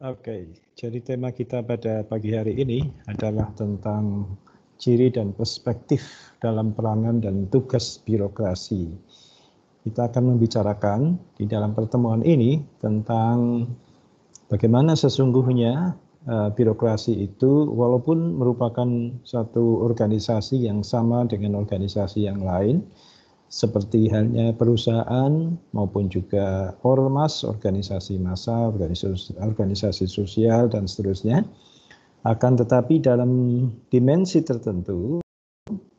Oke, jadi tema kita pada pagi hari ini adalah tentang ciri dan perspektif dalam peranan dan tugas birokrasi. Kita akan membicarakan di dalam pertemuan ini tentang bagaimana sesungguhnya uh, birokrasi itu walaupun merupakan satu organisasi yang sama dengan organisasi yang lain, seperti halnya perusahaan maupun juga ormas, organisasi massa, organisasi, organisasi sosial dan seterusnya. Akan tetapi dalam dimensi tertentu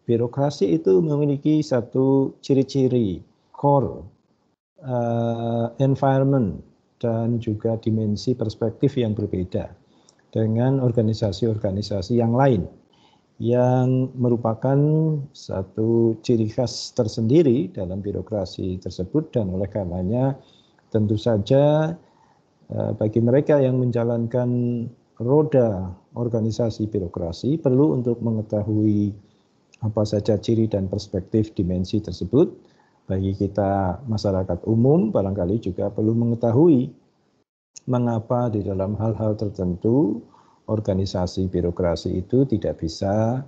birokrasi itu memiliki satu ciri-ciri core uh, environment dan juga dimensi perspektif yang berbeda dengan organisasi-organisasi yang lain yang merupakan satu ciri khas tersendiri dalam birokrasi tersebut dan oleh karenanya tentu saja eh, bagi mereka yang menjalankan roda organisasi birokrasi perlu untuk mengetahui apa saja ciri dan perspektif dimensi tersebut bagi kita masyarakat umum barangkali juga perlu mengetahui mengapa di dalam hal-hal tertentu organisasi birokrasi itu tidak bisa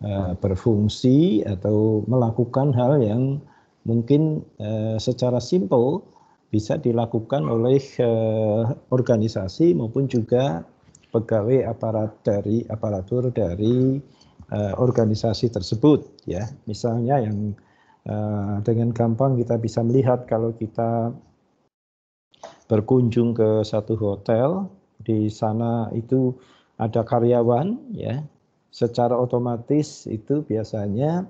eh, berfungsi atau melakukan hal yang mungkin eh, secara simpel bisa dilakukan oleh eh, organisasi maupun juga pegawai aparat dari aparatur dari organisasi tersebut ya misalnya yang dengan gampang kita bisa melihat kalau kita berkunjung ke satu hotel di sana itu ada karyawan ya secara otomatis itu biasanya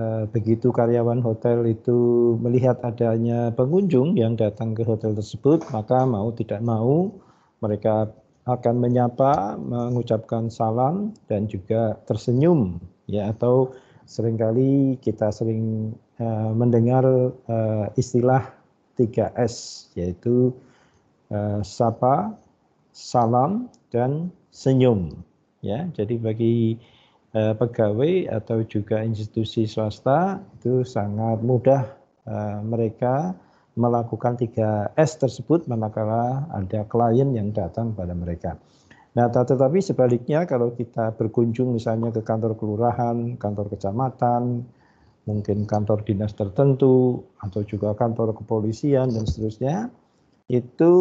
eh, begitu karyawan hotel itu melihat adanya pengunjung yang datang ke hotel tersebut maka mau tidak mau mereka akan menyapa, mengucapkan salam dan juga tersenyum ya atau seringkali kita sering uh, mendengar uh, istilah 3S yaitu uh, sapa, salam dan senyum. Ya, jadi bagi eh, pegawai atau juga institusi swasta itu sangat mudah eh, mereka melakukan 3S tersebut manakala ada klien yang datang pada mereka. Nah, tetapi sebaliknya kalau kita berkunjung misalnya ke kantor kelurahan, kantor kecamatan, mungkin kantor dinas tertentu atau juga kantor kepolisian dan seterusnya, itu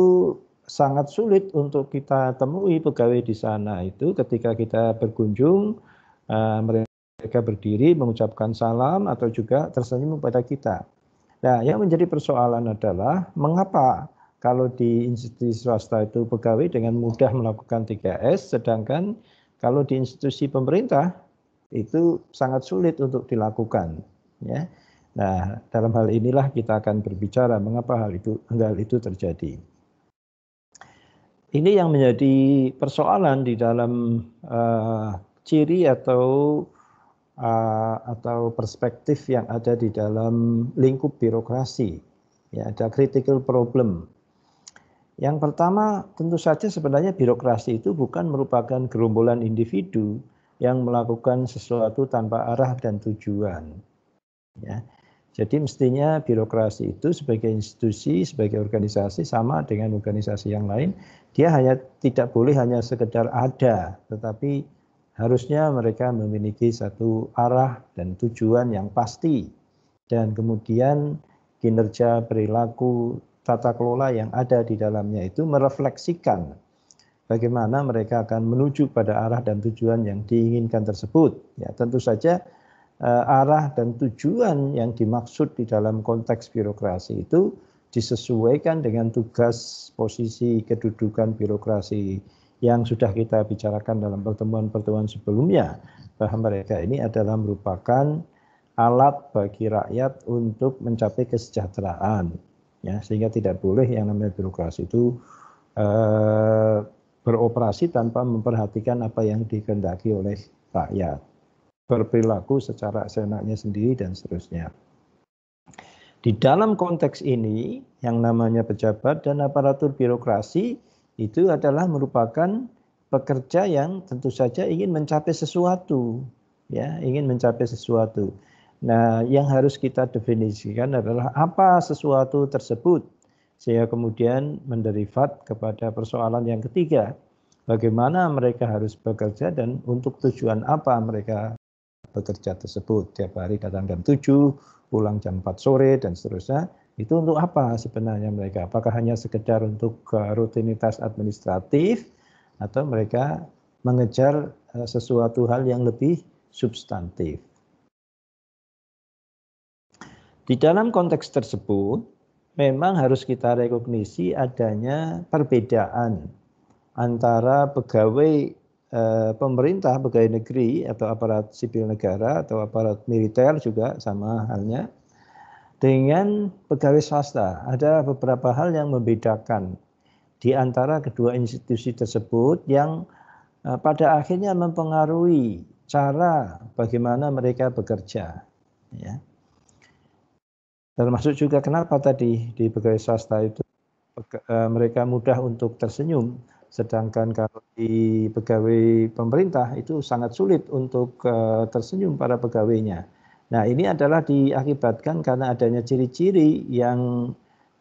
sangat sulit untuk kita temui pegawai di sana itu ketika kita berkunjung uh, mereka berdiri mengucapkan salam atau juga tersenyum kepada kita. Nah, yang menjadi persoalan adalah mengapa kalau di institusi swasta itu pegawai dengan mudah melakukan 3S sedangkan kalau di institusi pemerintah itu sangat sulit untuk dilakukan ya. Nah, dalam hal inilah kita akan berbicara mengapa hal itu hal itu terjadi ini yang menjadi persoalan di dalam uh, ciri atau uh, atau perspektif yang ada di dalam lingkup birokrasi. Ya, ada critical problem. Yang pertama, tentu saja sebenarnya birokrasi itu bukan merupakan gerombolan individu yang melakukan sesuatu tanpa arah dan tujuan. Ya. Jadi mestinya birokrasi itu sebagai institusi, sebagai organisasi sama dengan organisasi yang lain, dia hanya tidak boleh hanya sekedar ada, tetapi harusnya mereka memiliki satu arah dan tujuan yang pasti. Dan kemudian kinerja perilaku tata kelola yang ada di dalamnya itu merefleksikan bagaimana mereka akan menuju pada arah dan tujuan yang diinginkan tersebut. Ya, tentu saja Eh, arah dan tujuan yang dimaksud di dalam konteks birokrasi itu disesuaikan dengan tugas, posisi, kedudukan birokrasi yang sudah kita bicarakan dalam pertemuan-pertemuan sebelumnya bahwa mereka ini adalah merupakan alat bagi rakyat untuk mencapai kesejahteraan ya sehingga tidak boleh yang namanya birokrasi itu eh, beroperasi tanpa memperhatikan apa yang dikehendaki oleh rakyat berperilaku secara seenaknya sendiri dan seterusnya. Di dalam konteks ini, yang namanya pejabat dan aparatur birokrasi itu adalah merupakan pekerja yang tentu saja ingin mencapai sesuatu, ya, ingin mencapai sesuatu. Nah, yang harus kita definisikan adalah apa sesuatu tersebut, sehingga kemudian menderivat kepada persoalan yang ketiga, bagaimana mereka harus bekerja dan untuk tujuan apa mereka bekerja tersebut tiap hari datang jam 7, pulang jam 4 sore dan seterusnya itu untuk apa sebenarnya mereka apakah hanya sekedar untuk eh, rutinitas administratif atau mereka mengejar eh, sesuatu hal yang lebih substantif di dalam konteks tersebut memang harus kita rekognisi adanya perbedaan antara pegawai Eh, pemerintah pegawai negeri atau aparat sipil negara atau aparat militer juga sama halnya dengan pegawai swasta. Ada beberapa hal yang membedakan di antara kedua institusi tersebut yang eh, pada akhirnya mempengaruhi cara bagaimana mereka bekerja. Ya. Termasuk juga kenapa tadi di pegawai swasta itu eh, mereka mudah untuk tersenyum Sedangkan kalau di pegawai pemerintah itu sangat sulit untuk uh, tersenyum para pegawainya. Nah, ini adalah diakibatkan karena adanya ciri-ciri yang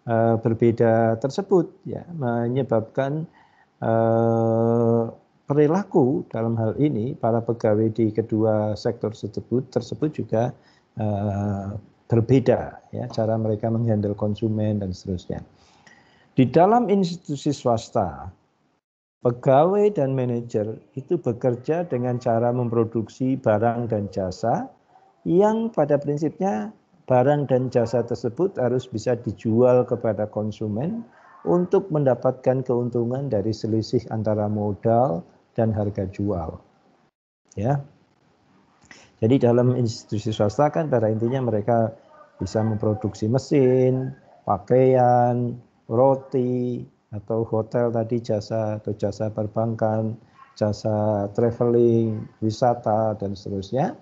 uh, berbeda tersebut ya, menyebabkan uh, perilaku dalam hal ini para pegawai di kedua sektor tersebut tersebut juga uh, berbeda ya cara mereka menghandle konsumen dan seterusnya. Di dalam institusi swasta Pegawai dan manajer itu bekerja dengan cara memproduksi barang dan jasa yang pada prinsipnya barang dan jasa tersebut harus bisa dijual kepada konsumen untuk mendapatkan keuntungan dari selisih antara modal dan harga jual. Ya. Jadi dalam institusi swasta kan pada intinya mereka bisa memproduksi mesin, pakaian, roti, atau hotel tadi jasa atau jasa perbankan, jasa traveling, wisata dan seterusnya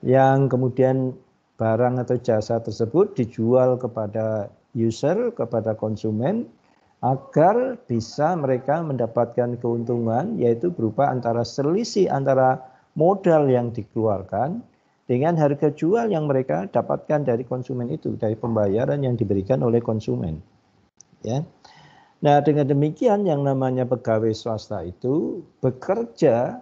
yang kemudian barang atau jasa tersebut dijual kepada user, kepada konsumen agar bisa mereka mendapatkan keuntungan yaitu berupa antara selisih antara modal yang dikeluarkan dengan harga jual yang mereka dapatkan dari konsumen itu, dari pembayaran yang diberikan oleh konsumen. Ya. Nah, dengan demikian yang namanya pegawai swasta itu bekerja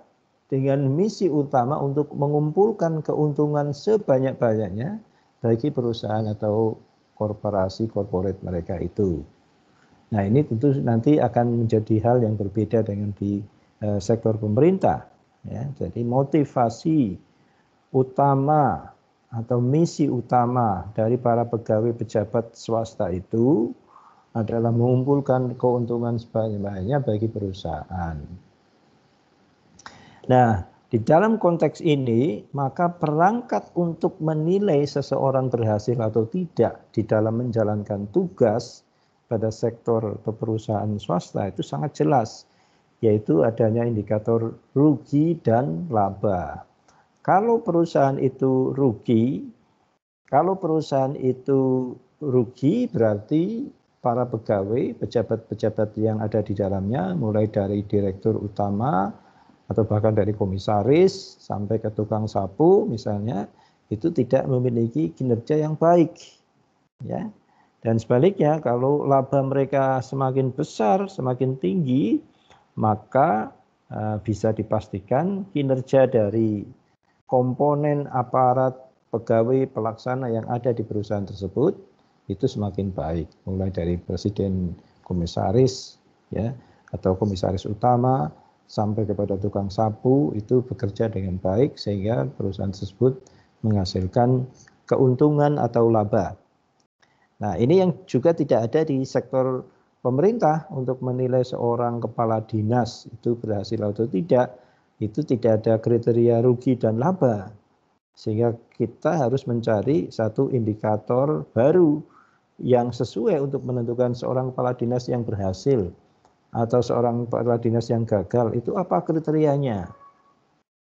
dengan misi utama untuk mengumpulkan keuntungan sebanyak-banyaknya bagi perusahaan atau korporasi korporat mereka itu. Nah, ini tentu nanti akan menjadi hal yang berbeda dengan di e, sektor pemerintah ya. Jadi motivasi utama atau misi utama dari para pegawai pejabat swasta itu adalah mengumpulkan keuntungan sebanyak-banyaknya bagi perusahaan. Nah, di dalam konteks ini, maka perangkat untuk menilai seseorang berhasil atau tidak di dalam menjalankan tugas pada sektor atau perusahaan swasta itu sangat jelas, yaitu adanya indikator rugi dan laba. Kalau perusahaan itu rugi, kalau perusahaan itu rugi berarti para pegawai, pejabat-pejabat yang ada di dalamnya, mulai dari direktur utama atau bahkan dari komisaris sampai ke tukang sapu misalnya, itu tidak memiliki kinerja yang baik. Ya. Dan sebaliknya, kalau laba mereka semakin besar, semakin tinggi, maka eh, bisa dipastikan kinerja dari komponen aparat pegawai pelaksana yang ada di perusahaan tersebut itu semakin baik mulai dari presiden komisaris ya atau komisaris utama sampai kepada tukang sapu itu bekerja dengan baik sehingga perusahaan tersebut menghasilkan keuntungan atau laba. Nah, ini yang juga tidak ada di sektor pemerintah untuk menilai seorang kepala dinas itu berhasil atau tidak itu tidak ada kriteria rugi dan laba. Sehingga kita harus mencari satu indikator baru yang sesuai untuk menentukan seorang kepala dinas yang berhasil atau seorang kepala dinas yang gagal itu apa kriterianya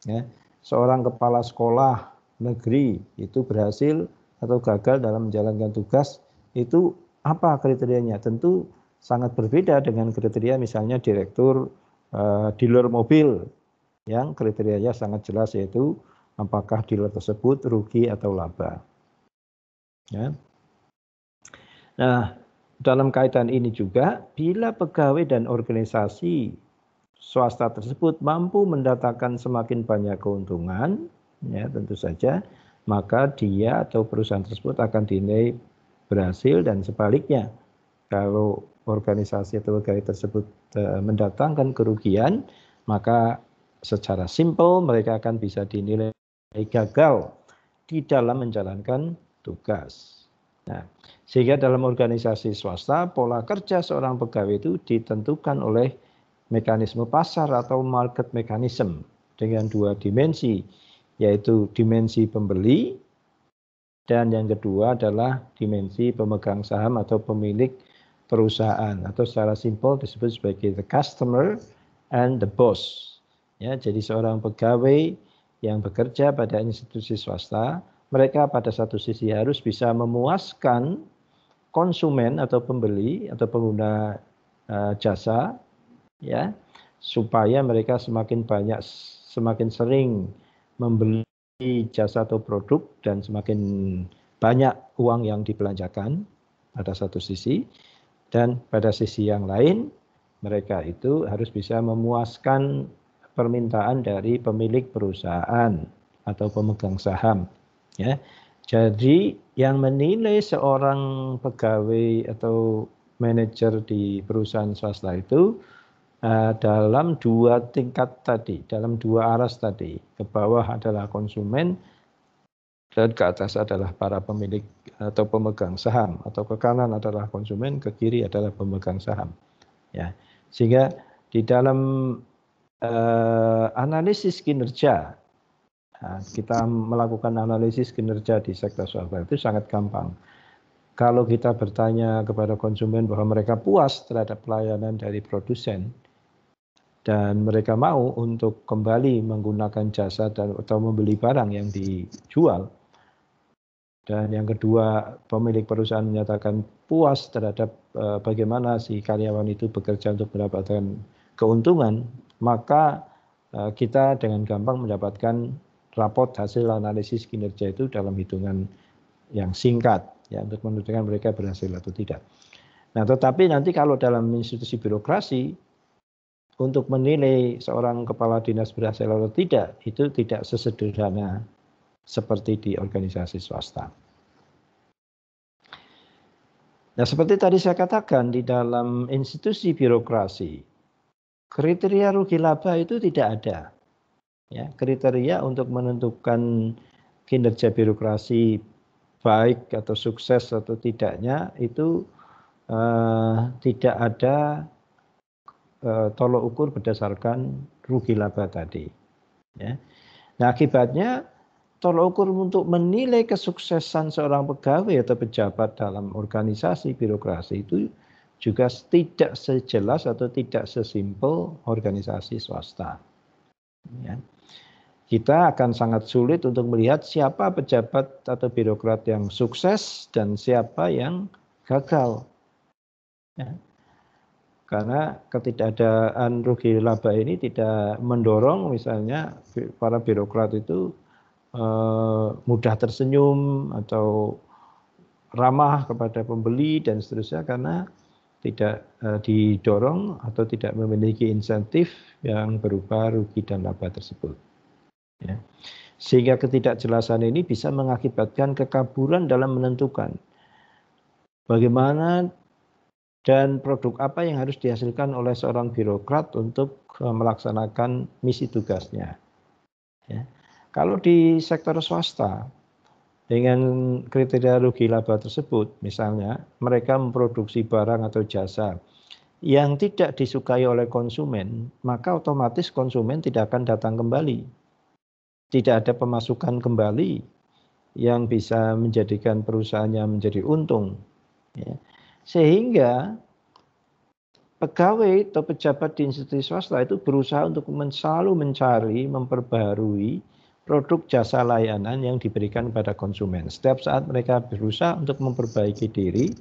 ya seorang kepala sekolah negeri itu berhasil atau gagal dalam menjalankan tugas itu apa kriterianya tentu sangat berbeda dengan kriteria misalnya direktur uh, dealer mobil yang kriterianya sangat jelas yaitu apakah dealer tersebut rugi atau laba ya Nah, dalam kaitan ini juga, bila pegawai dan organisasi swasta tersebut mampu mendatangkan semakin banyak keuntungan, ya tentu saja, maka dia atau perusahaan tersebut akan dinilai berhasil dan sebaliknya. Kalau organisasi atau pegawai tersebut e, mendatangkan kerugian, maka secara simpel mereka akan bisa dinilai gagal di dalam menjalankan tugas. Nah, sehingga dalam organisasi swasta, pola kerja seorang pegawai itu ditentukan oleh mekanisme pasar atau market mechanism dengan dua dimensi, yaitu dimensi pembeli dan yang kedua adalah dimensi pemegang saham atau pemilik perusahaan atau secara simpel disebut sebagai the customer and the boss. Ya, jadi seorang pegawai yang bekerja pada institusi swasta, mereka pada satu sisi harus bisa memuaskan konsumen atau pembeli atau pengguna uh, jasa ya supaya mereka semakin banyak semakin sering membeli jasa atau produk dan semakin banyak uang yang dibelanjakan pada satu sisi dan pada sisi yang lain mereka itu harus bisa memuaskan permintaan dari pemilik perusahaan atau pemegang saham ya jadi yang menilai seorang pegawai atau manajer di perusahaan swasta itu uh, dalam dua tingkat tadi, dalam dua aras tadi. Ke bawah adalah konsumen dan ke atas adalah para pemilik atau pemegang saham atau ke kanan adalah konsumen, ke kiri adalah pemegang saham. Ya. Sehingga di dalam uh, analisis kinerja Nah, kita melakukan analisis kinerja di sektor swasta itu sangat gampang. Kalau kita bertanya kepada konsumen bahwa mereka puas terhadap pelayanan dari produsen dan mereka mau untuk kembali menggunakan jasa dan atau membeli barang yang dijual, dan yang kedua, pemilik perusahaan menyatakan puas terhadap eh, bagaimana si karyawan itu bekerja untuk mendapatkan keuntungan, maka eh, kita dengan gampang mendapatkan rapot hasil analisis kinerja itu dalam hitungan yang singkat ya untuk menentukan mereka berhasil atau tidak. Nah, tetapi nanti kalau dalam institusi birokrasi untuk menilai seorang kepala dinas berhasil atau tidak itu tidak sesederhana seperti di organisasi swasta. Nah, seperti tadi saya katakan di dalam institusi birokrasi kriteria rugi laba itu tidak ada ya, kriteria untuk menentukan kinerja birokrasi baik atau sukses atau tidaknya itu uh, tidak ada uh, tolok ukur berdasarkan rugi laba tadi. Ya. Nah akibatnya tolok ukur untuk menilai kesuksesan seorang pegawai atau pejabat dalam organisasi birokrasi itu juga tidak sejelas atau tidak sesimpel organisasi swasta. Ya kita akan sangat sulit untuk melihat siapa pejabat atau birokrat yang sukses dan siapa yang gagal. Ya. Karena ketidakadaan rugi laba ini tidak mendorong misalnya para birokrat itu eh, mudah tersenyum atau ramah kepada pembeli dan seterusnya karena tidak eh, didorong atau tidak memiliki insentif yang berupa rugi dan laba tersebut. Ya. Sehingga ketidakjelasan ini bisa mengakibatkan kekaburan dalam menentukan bagaimana dan produk apa yang harus dihasilkan oleh seorang birokrat untuk eh, melaksanakan misi tugasnya. Ya. Kalau di sektor swasta dengan kriteria rugi laba tersebut, misalnya mereka memproduksi barang atau jasa yang tidak disukai oleh konsumen, maka otomatis konsumen tidak akan datang kembali tidak ada pemasukan kembali yang bisa menjadikan perusahaannya menjadi untung. Ya. Sehingga pegawai atau pejabat di institusi swasta itu berusaha untuk selalu mencari, memperbarui produk jasa layanan yang diberikan kepada konsumen. Setiap saat mereka berusaha untuk memperbaiki diri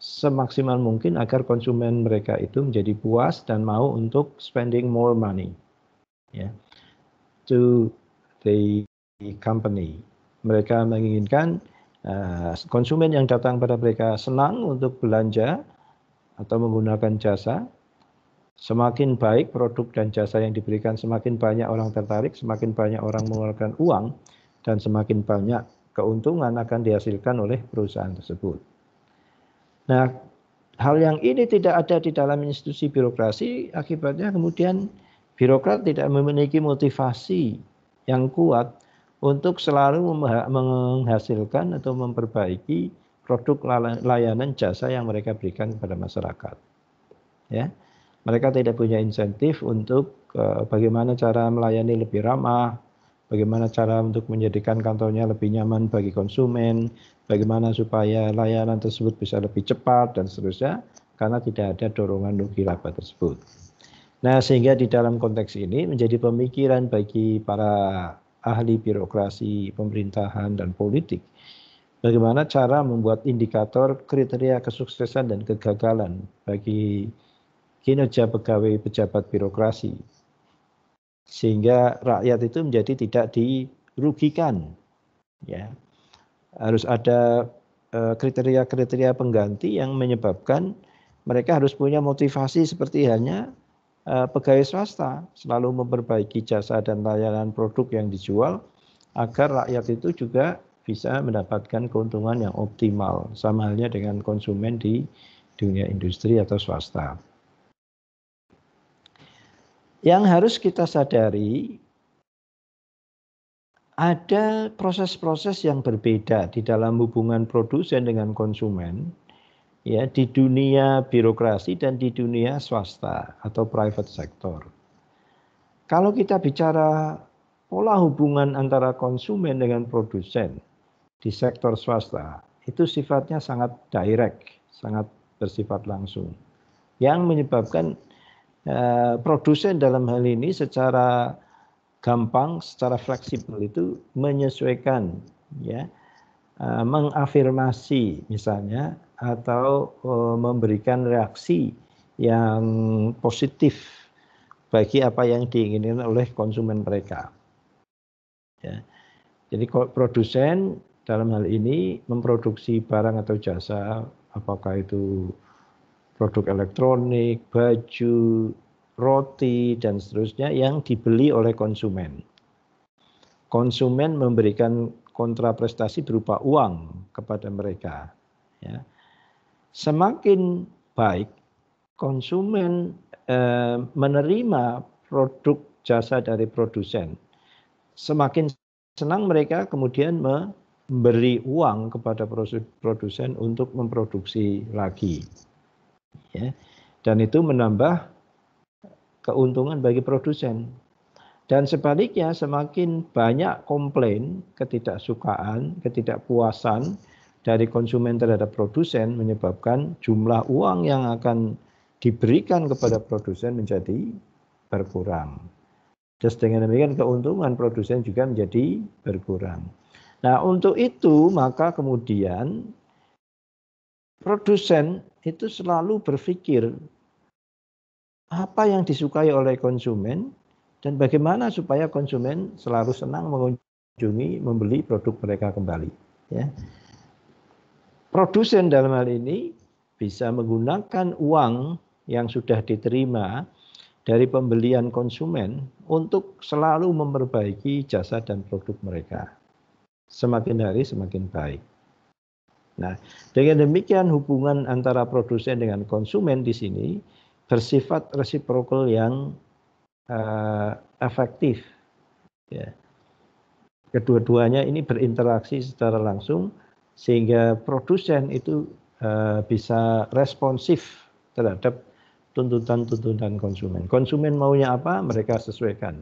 semaksimal mungkin agar konsumen mereka itu menjadi puas dan mau untuk spending more money. Ya. To the company. Mereka menginginkan uh, konsumen yang datang pada mereka senang untuk belanja atau menggunakan jasa. Semakin baik produk dan jasa yang diberikan, semakin banyak orang tertarik, semakin banyak orang mengeluarkan uang, dan semakin banyak keuntungan akan dihasilkan oleh perusahaan tersebut. Nah, hal yang ini tidak ada di dalam institusi birokrasi, akibatnya kemudian birokrat tidak memiliki motivasi yang kuat untuk selalu menghasilkan atau memperbaiki produk layanan jasa yang mereka berikan kepada masyarakat. Ya. Mereka tidak punya insentif untuk eh, bagaimana cara melayani lebih ramah, bagaimana cara untuk menjadikan kantornya lebih nyaman bagi konsumen, bagaimana supaya layanan tersebut bisa lebih cepat dan seterusnya karena tidak ada dorongan untuk laba tersebut. Nah, sehingga di dalam konteks ini menjadi pemikiran bagi para ahli birokrasi, pemerintahan, dan politik. Bagaimana cara membuat indikator kriteria kesuksesan dan kegagalan bagi kinerja pegawai pejabat birokrasi. Sehingga rakyat itu menjadi tidak dirugikan. Ya. Harus ada eh, kriteria-kriteria pengganti yang menyebabkan mereka harus punya motivasi seperti halnya Eh, pegawai swasta selalu memperbaiki jasa dan layanan produk yang dijual agar rakyat itu juga bisa mendapatkan keuntungan yang optimal sama halnya dengan konsumen di dunia industri atau swasta. Yang harus kita sadari ada proses-proses yang berbeda di dalam hubungan produsen dengan konsumen ya di dunia birokrasi dan di dunia swasta atau private sector. Kalau kita bicara pola hubungan antara konsumen dengan produsen di sektor swasta, itu sifatnya sangat direct, sangat bersifat langsung. Yang menyebabkan eh, produsen dalam hal ini secara gampang, secara fleksibel itu menyesuaikan ya Eh, mengafirmasi misalnya atau eh, memberikan reaksi yang positif bagi apa yang diinginkan oleh konsumen mereka. Ya. Jadi produsen dalam hal ini memproduksi barang atau jasa, apakah itu produk elektronik, baju, roti, dan seterusnya yang dibeli oleh konsumen. Konsumen memberikan kontraprestasi berupa uang kepada mereka. Ya. Semakin baik konsumen eh, menerima produk jasa dari produsen, semakin senang mereka kemudian memberi uang kepada produsen untuk memproduksi lagi. Ya. Dan itu menambah keuntungan bagi produsen dan sebaliknya semakin banyak komplain, ketidaksukaan, ketidakpuasan dari konsumen terhadap produsen menyebabkan jumlah uang yang akan diberikan kepada produsen menjadi berkurang. Terus dengan demikian keuntungan produsen juga menjadi berkurang. Nah untuk itu maka kemudian produsen itu selalu berpikir apa yang disukai oleh konsumen dan bagaimana supaya konsumen selalu senang mengunjungi membeli produk mereka kembali ya produsen dalam hal ini bisa menggunakan uang yang sudah diterima dari pembelian konsumen untuk selalu memperbaiki jasa dan produk mereka semakin hari semakin baik Nah, dengan demikian hubungan antara produsen dengan konsumen di sini bersifat resiprokal yang uh, efektif. Ya. Kedua-duanya ini berinteraksi secara langsung sehingga produsen itu uh, bisa responsif terhadap tuntutan-tuntutan konsumen. Konsumen maunya apa, mereka sesuaikan.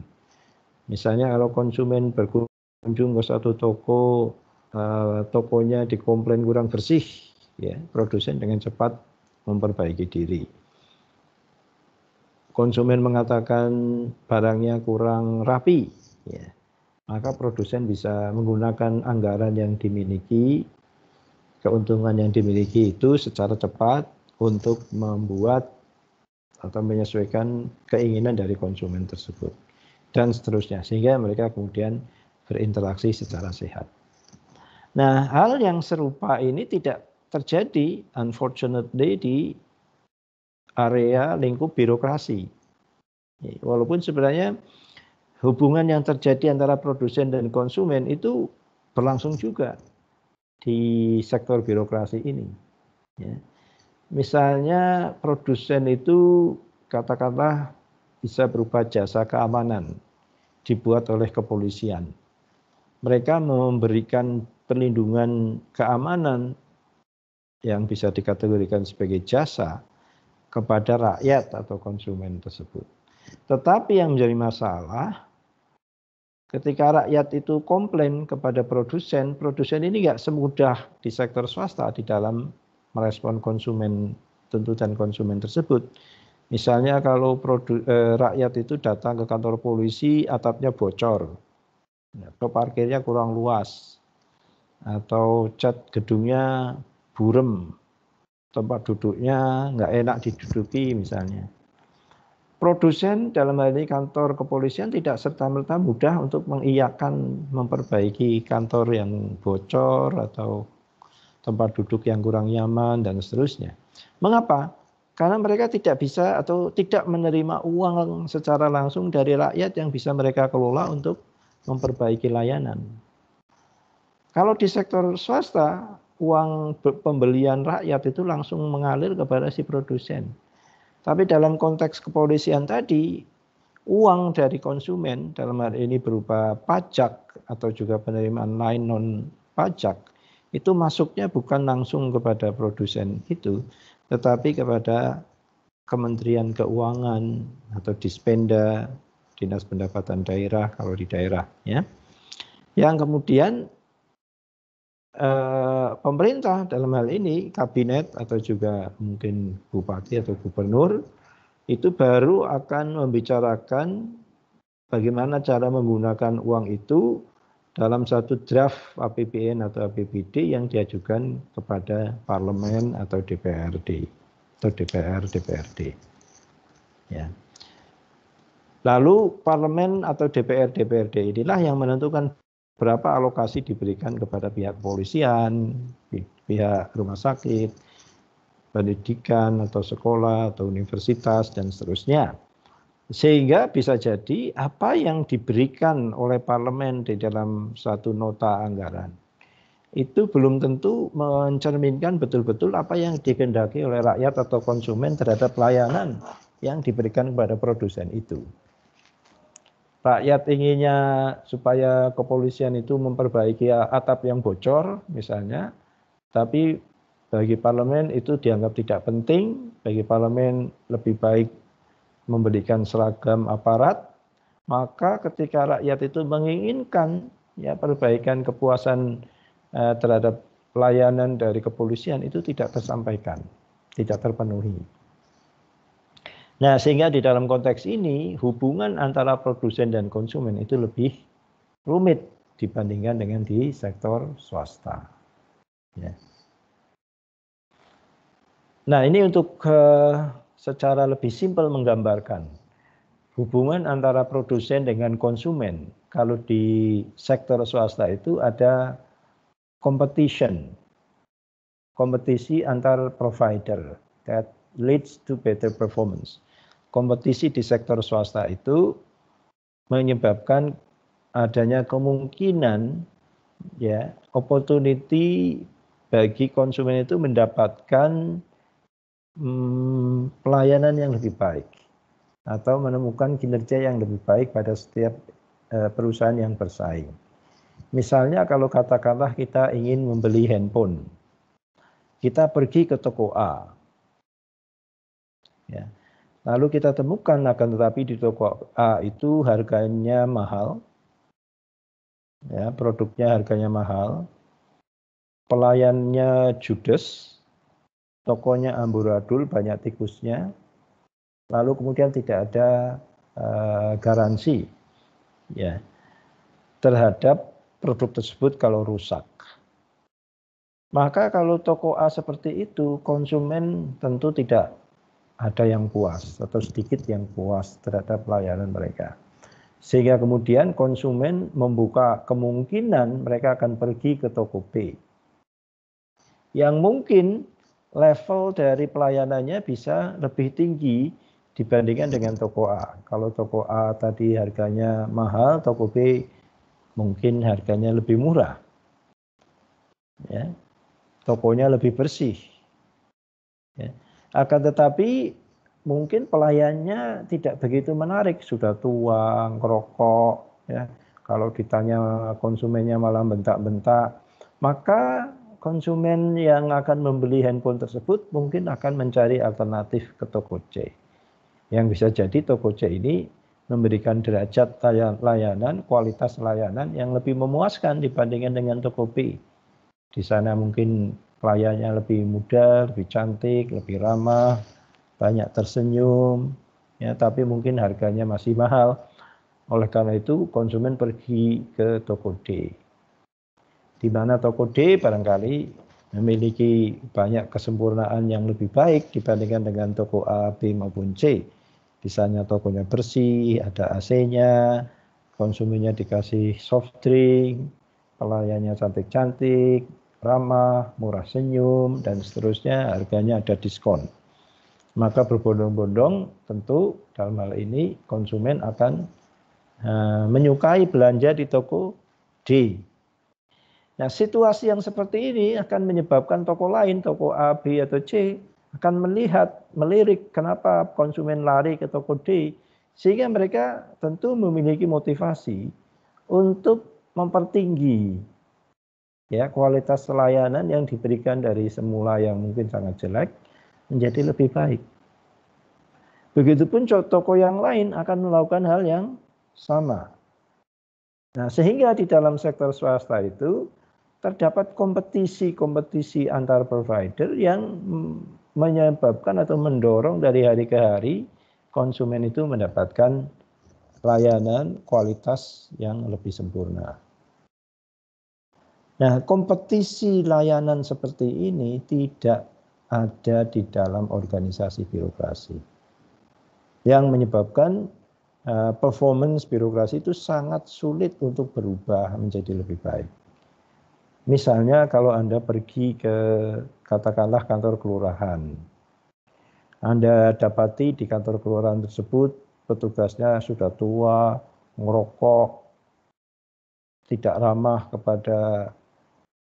Misalnya kalau konsumen berkunjung ke satu toko, uh, tokonya dikomplain kurang bersih, ya produsen dengan cepat memperbaiki diri konsumen mengatakan barangnya kurang rapi, ya, maka produsen bisa menggunakan anggaran yang dimiliki, keuntungan yang dimiliki itu secara cepat untuk membuat atau menyesuaikan keinginan dari konsumen tersebut dan seterusnya sehingga mereka kemudian berinteraksi secara sehat. Nah, hal yang serupa ini tidak terjadi unfortunately di area lingkup birokrasi. Iya, walaupun sebenarnya hubungan yang terjadi antara produsen dan konsumen itu berlangsung juga di sektor birokrasi ini. Ya. Misalnya produsen itu katakanlah bisa berupa jasa keamanan dibuat oleh kepolisian. Mereka memberikan perlindungan keamanan yang bisa dikategorikan sebagai jasa kepada rakyat atau konsumen tersebut. Tetapi yang menjadi masalah ketika rakyat itu komplain kepada produsen, produsen ini nggak semudah di sektor swasta di dalam merespon konsumen tuntutan konsumen tersebut. Misalnya kalau produ, eh, rakyat itu datang ke kantor polisi atapnya bocor, atau parkirnya kurang luas, atau cat gedungnya burem, tempat duduknya nggak enak diduduki misalnya. Produsen dalam hal ini kantor kepolisian tidak serta-merta mudah untuk mengiyakan memperbaiki kantor yang bocor atau tempat duduk yang kurang nyaman dan seterusnya. Mengapa? Karena mereka tidak bisa atau tidak menerima uang secara langsung dari rakyat yang bisa mereka kelola untuk memperbaiki layanan. Kalau di sektor swasta, uang pembelian rakyat itu langsung mengalir kepada si produsen. Tapi dalam konteks kepolisian tadi, uang dari konsumen dalam hal ini berupa pajak atau juga penerimaan lain non pajak itu masuknya bukan langsung kepada produsen itu, tetapi kepada Kementerian Keuangan atau Dispenda, Dinas Pendapatan Daerah kalau di daerah ya. Yang kemudian Eh, pemerintah dalam hal ini kabinet atau juga mungkin bupati atau gubernur itu baru akan membicarakan bagaimana cara menggunakan uang itu dalam satu draft APBN atau APBD yang diajukan kepada parlemen atau DPRD atau DPR DPRD. Ya. Lalu parlemen atau DPR DPRD inilah yang menentukan berapa alokasi diberikan kepada pihak kepolisian, pihak rumah sakit, pendidikan atau sekolah atau universitas dan seterusnya. Sehingga bisa jadi apa yang diberikan oleh parlemen di dalam satu nota anggaran itu belum tentu mencerminkan betul-betul apa yang dikendaki oleh rakyat atau konsumen terhadap pelayanan yang diberikan kepada produsen itu rakyat inginnya supaya kepolisian itu memperbaiki atap yang bocor misalnya, tapi bagi parlemen itu dianggap tidak penting, bagi parlemen lebih baik memberikan seragam aparat, maka ketika rakyat itu menginginkan ya perbaikan kepuasan eh, terhadap pelayanan dari kepolisian itu tidak tersampaikan, tidak terpenuhi. Nah, sehingga di dalam konteks ini hubungan antara produsen dan konsumen itu lebih rumit dibandingkan dengan di sektor swasta. Ya. Nah, ini untuk uh, secara lebih simpel menggambarkan hubungan antara produsen dengan konsumen. Kalau di sektor swasta itu ada competition, kompetisi antar provider that leads to better performance kompetisi di sektor swasta itu menyebabkan adanya kemungkinan ya opportunity bagi konsumen itu mendapatkan hmm, pelayanan yang lebih baik atau menemukan kinerja yang lebih baik pada setiap eh, perusahaan yang bersaing. Misalnya kalau katakanlah kita ingin membeli handphone, kita pergi ke toko A. Ya. Lalu kita temukan akan tetapi di toko A itu harganya mahal. Ya, produknya harganya mahal. Pelayannya judes. Tokonya amburadul, banyak tikusnya. Lalu kemudian tidak ada uh, garansi ya terhadap produk tersebut kalau rusak. Maka kalau toko A seperti itu konsumen tentu tidak ada yang puas atau sedikit yang puas terhadap pelayanan mereka. Sehingga kemudian konsumen membuka kemungkinan mereka akan pergi ke toko B. Yang mungkin level dari pelayanannya bisa lebih tinggi dibandingkan dengan toko A. Kalau toko A tadi harganya mahal, toko B mungkin harganya lebih murah. Ya. Tokonya lebih bersih. Ya akan tetapi mungkin pelayannya tidak begitu menarik sudah tua ngerokok ya kalau ditanya konsumennya malah bentak-bentak maka konsumen yang akan membeli handphone tersebut mungkin akan mencari alternatif ke toko C yang bisa jadi toko C ini memberikan derajat layanan, kualitas layanan yang lebih memuaskan dibandingkan dengan toko B. Di sana mungkin Pelayannya lebih muda, lebih cantik, lebih ramah, banyak tersenyum, ya tapi mungkin harganya masih mahal. Oleh karena itu konsumen pergi ke toko D. Di mana toko D barangkali memiliki banyak kesempurnaan yang lebih baik dibandingkan dengan toko A, B maupun C. Misalnya tokonya bersih, ada AC-nya, konsumennya dikasih soft drink, pelayannya cantik-cantik, ramah, murah senyum, dan seterusnya harganya ada diskon. Maka berbondong-bondong tentu dalam hal ini konsumen akan uh, menyukai belanja di toko D. Nah situasi yang seperti ini akan menyebabkan toko lain, toko A, B, atau C akan melihat, melirik kenapa konsumen lari ke toko D. Sehingga mereka tentu memiliki motivasi untuk mempertinggi ya kualitas layanan yang diberikan dari semula yang mungkin sangat jelek menjadi lebih baik. Begitupun toko yang lain akan melakukan hal yang sama. Nah, sehingga di dalam sektor swasta itu terdapat kompetisi-kompetisi antar provider yang menyebabkan atau mendorong dari hari ke hari konsumen itu mendapatkan layanan kualitas yang lebih sempurna. Nah, kompetisi layanan seperti ini tidak ada di dalam organisasi birokrasi. Yang menyebabkan uh, performance birokrasi itu sangat sulit untuk berubah menjadi lebih baik. Misalnya kalau Anda pergi ke katakanlah kantor kelurahan. Anda dapati di kantor kelurahan tersebut petugasnya sudah tua, ngerokok, tidak ramah kepada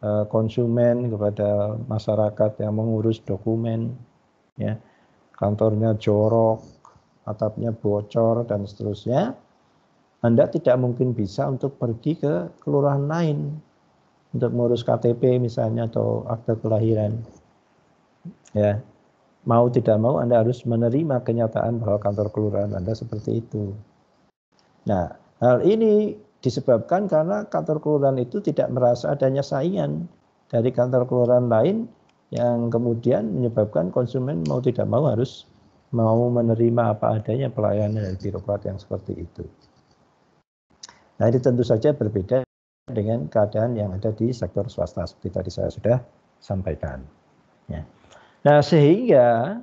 Eh, konsumen kepada masyarakat yang mengurus dokumen ya kantornya jorok atapnya bocor dan seterusnya anda tidak mungkin bisa untuk pergi ke kelurahan lain untuk mengurus KTP misalnya atau akte kelahiran ya mau tidak mau Anda harus menerima kenyataan bahwa kantor kelurahan Anda seperti itu. Nah, hal ini disebabkan karena kantor kelurahan itu tidak merasa adanya saingan dari kantor kelurahan lain yang kemudian menyebabkan konsumen mau tidak mau harus mau menerima apa adanya pelayanan dari birokrat yang seperti itu. Nah ini tentu saja berbeda dengan keadaan yang ada di sektor swasta seperti tadi saya sudah sampaikan. Ya. Nah sehingga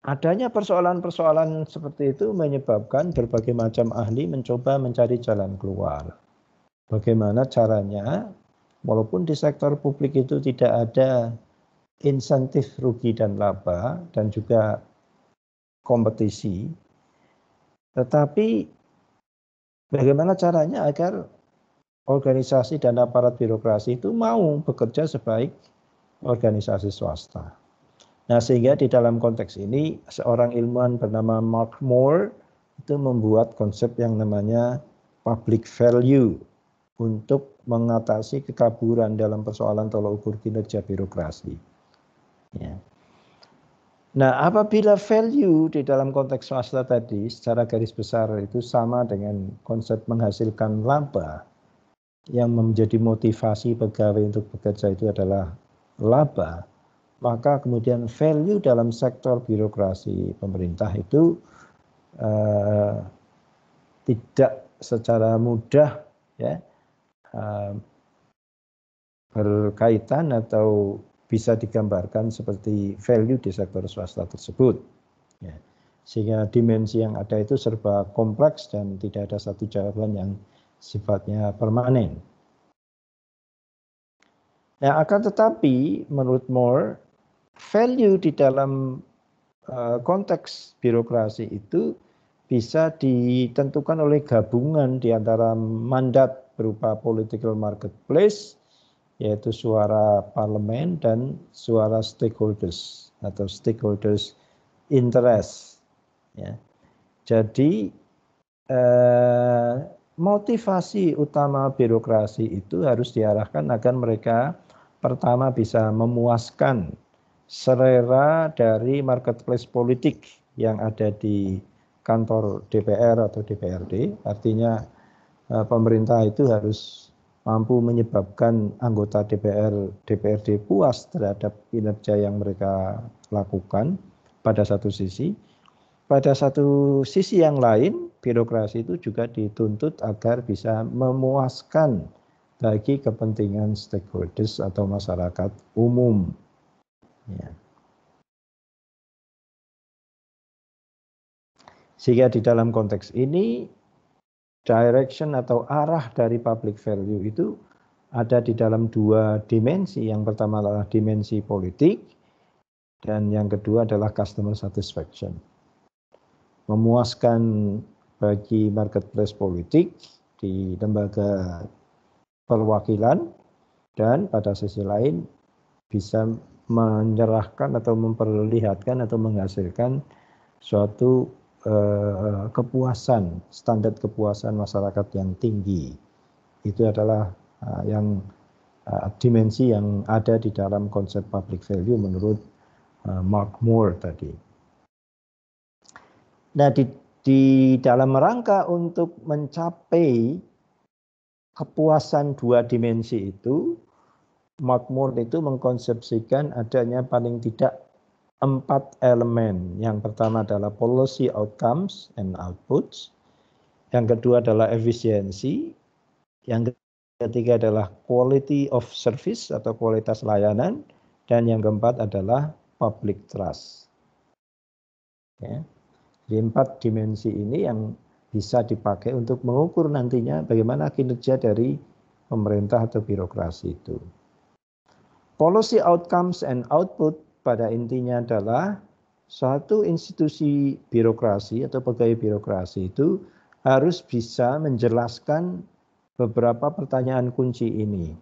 Adanya persoalan-persoalan seperti itu menyebabkan berbagai macam ahli mencoba mencari jalan keluar. Bagaimana caranya? Walaupun di sektor publik itu tidak ada insentif rugi dan laba dan juga kompetisi, tetapi bagaimana caranya agar organisasi dan aparat birokrasi itu mau bekerja sebaik organisasi swasta? Nah, sehingga di dalam konteks ini seorang ilmuwan bernama Mark Moore itu membuat konsep yang namanya public value untuk mengatasi kekaburan dalam persoalan tolak ukur kinerja birokrasi. Ya. Nah, apabila value di dalam konteks swasta tadi secara garis besar itu sama dengan konsep menghasilkan laba yang menjadi motivasi pegawai untuk bekerja itu adalah laba maka kemudian value dalam sektor birokrasi pemerintah itu uh, tidak secara mudah ya uh, berkaitan atau bisa digambarkan seperti value di sektor swasta tersebut. Ya. Sehingga dimensi yang ada itu serba kompleks dan tidak ada satu jawaban yang sifatnya permanen. Nah, akan tetapi menurut Moore, value di dalam eh, konteks birokrasi itu bisa ditentukan oleh gabungan di antara mandat berupa political marketplace yaitu suara parlemen dan suara stakeholders atau stakeholders interest ya. Jadi eh, motivasi utama birokrasi itu harus diarahkan agar mereka pertama bisa memuaskan selera dari marketplace politik yang ada di kantor DPR atau DPRD. Artinya eh, pemerintah itu harus mampu menyebabkan anggota DPR, DPRD puas terhadap kinerja yang mereka lakukan pada satu sisi. Pada satu sisi yang lain, birokrasi itu juga dituntut agar bisa memuaskan bagi kepentingan stakeholders atau masyarakat umum. Ya. Sehingga di dalam konteks ini direction atau arah dari public value itu ada di dalam dua dimensi. Yang pertama adalah dimensi politik dan yang kedua adalah customer satisfaction. Memuaskan bagi marketplace politik di lembaga perwakilan dan pada sisi lain bisa menyerahkan atau memperlihatkan atau menghasilkan suatu eh, kepuasan, standar kepuasan masyarakat yang tinggi. Itu adalah eh, yang eh, dimensi yang ada di dalam konsep public value menurut eh, Mark Moore tadi. Nah, di, di dalam rangka untuk mencapai kepuasan dua dimensi itu, makmur itu mengkonsepsikan adanya paling tidak empat elemen. Yang pertama adalah policy outcomes and outputs. Yang kedua adalah efisiensi. Yang ketiga adalah quality of service atau kualitas layanan. Dan yang keempat adalah public trust. Ya. Jadi empat dimensi ini yang bisa dipakai untuk mengukur nantinya bagaimana kinerja dari pemerintah atau birokrasi itu policy outcomes and output pada intinya adalah suatu institusi birokrasi atau pegawai birokrasi itu harus bisa menjelaskan beberapa pertanyaan kunci ini.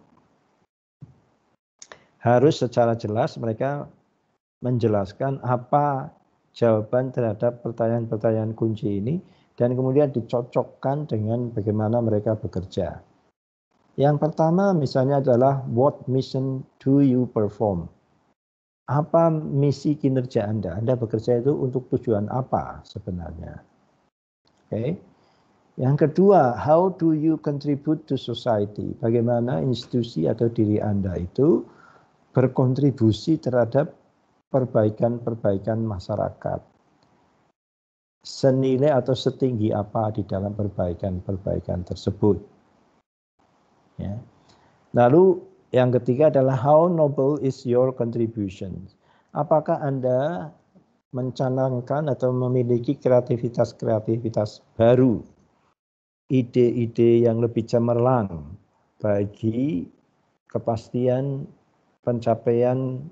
Harus secara jelas mereka menjelaskan apa jawaban terhadap pertanyaan-pertanyaan kunci ini dan kemudian dicocokkan dengan bagaimana mereka bekerja. Yang pertama misalnya adalah what mission do you perform? Apa misi kinerja Anda? Anda bekerja itu untuk tujuan apa sebenarnya? Oke. Okay. Yang kedua, how do you contribute to society? Bagaimana institusi atau diri Anda itu berkontribusi terhadap perbaikan-perbaikan masyarakat? Senilai atau setinggi apa di dalam perbaikan-perbaikan tersebut? Ya. Lalu yang ketiga adalah how noble is your contribution. Apakah Anda mencanangkan atau memiliki kreativitas-kreativitas baru, ide-ide yang lebih cemerlang bagi kepastian pencapaian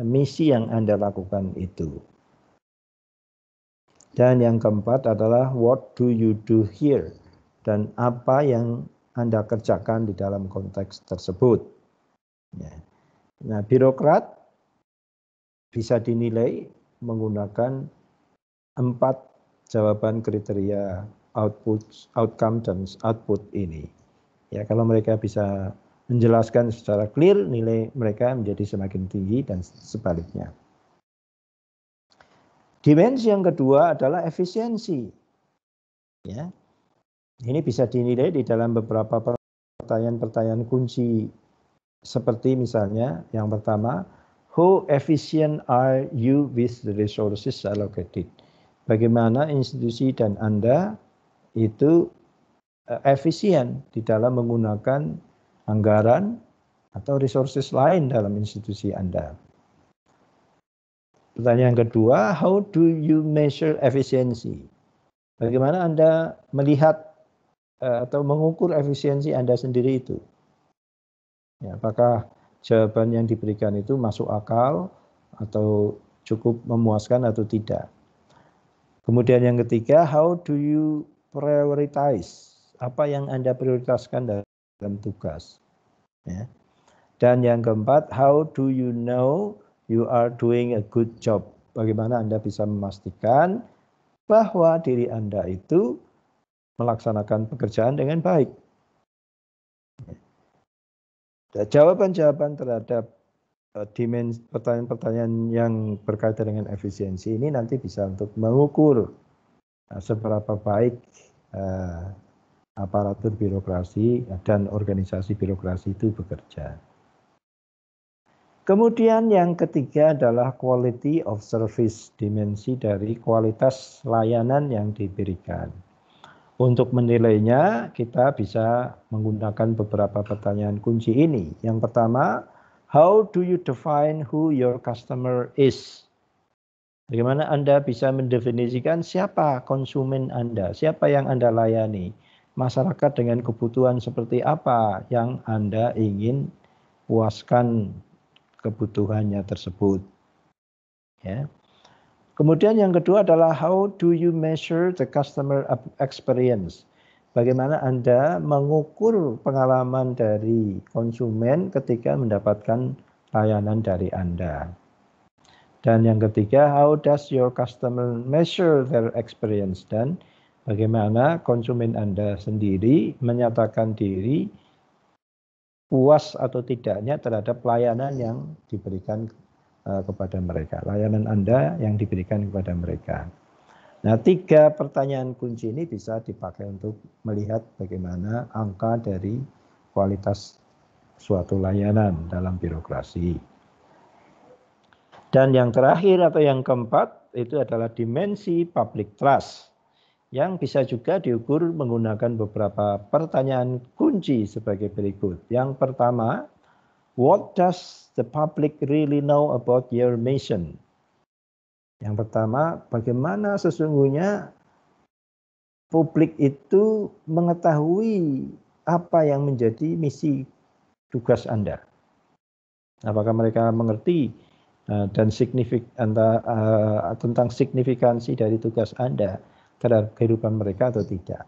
misi yang Anda lakukan itu. Dan yang keempat adalah what do you do here? Dan apa yang anda kerjakan di dalam konteks tersebut. Ya. Nah, birokrat bisa dinilai menggunakan empat jawaban kriteria output, outcome dan output ini. Ya, kalau mereka bisa menjelaskan secara clear, nilai mereka menjadi semakin tinggi dan sebaliknya. Dimensi yang kedua adalah efisiensi. Ya, ini bisa dinilai di dalam beberapa pertanyaan-pertanyaan kunci. Seperti misalnya yang pertama, how efficient are you with the resources allocated? Bagaimana institusi dan Anda itu eh, efisien di dalam menggunakan anggaran atau resources lain dalam institusi Anda. Pertanyaan kedua, how do you measure efficiency? Bagaimana Anda melihat Eh, atau mengukur efisiensi Anda sendiri itu. Ya, apakah jawaban yang diberikan itu masuk akal atau cukup memuaskan atau tidak. Kemudian yang ketiga, how do you prioritize? Apa yang Anda prioritaskan dalam tugas? Ya. Dan yang keempat, how do you know you are doing a good job? Bagaimana Anda bisa memastikan bahwa diri Anda itu melaksanakan pekerjaan dengan baik. Nah, jawaban-jawaban terhadap eh, pertanyaan-pertanyaan yang berkaitan dengan efisiensi ini nanti bisa untuk mengukur eh, seberapa baik eh, aparatur birokrasi dan organisasi birokrasi itu bekerja. Kemudian yang ketiga adalah quality of service, dimensi dari kualitas layanan yang diberikan. Untuk menilainya, kita bisa menggunakan beberapa pertanyaan kunci ini. Yang pertama, how do you define who your customer is? Bagaimana Anda bisa mendefinisikan siapa konsumen Anda, siapa yang Anda layani, masyarakat dengan kebutuhan seperti apa yang Anda ingin puaskan kebutuhannya tersebut. Ya. Kemudian yang kedua adalah how do you measure the customer experience? Bagaimana Anda mengukur pengalaman dari konsumen ketika mendapatkan layanan dari Anda? Dan yang ketiga, how does your customer measure their experience? Dan bagaimana konsumen Anda sendiri menyatakan diri puas atau tidaknya terhadap pelayanan yang diberikan Eh, kepada mereka, layanan Anda yang diberikan kepada mereka. Nah, tiga pertanyaan kunci ini bisa dipakai untuk melihat bagaimana angka dari kualitas suatu layanan dalam birokrasi. Dan yang terakhir atau yang keempat itu adalah dimensi public trust yang bisa juga diukur menggunakan beberapa pertanyaan kunci sebagai berikut. Yang pertama, what does the public really know about your mission? Yang pertama, bagaimana sesungguhnya publik itu mengetahui apa yang menjadi misi tugas Anda? Apakah mereka mengerti uh, dan signifik anda, uh, eh, tentang signifikansi dari tugas Anda terhadap kehidupan mereka atau tidak?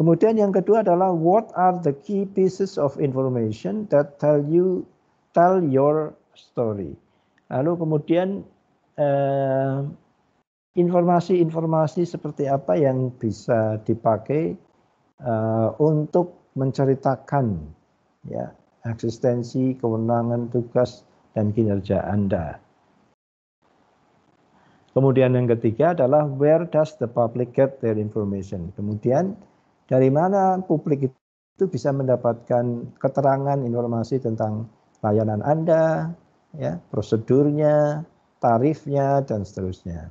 Kemudian yang kedua adalah what are the key pieces of information that tell you tell your story. Lalu kemudian eh, informasi-informasi eh, seperti apa yang bisa dipakai eh, untuk menceritakan ya eksistensi, kewenangan, tugas dan kinerja Anda. Kemudian yang ketiga adalah where does the public get their information? Kemudian dari mana publik itu bisa mendapatkan keterangan informasi tentang layanan Anda, ya, prosedurnya, tarifnya, dan seterusnya.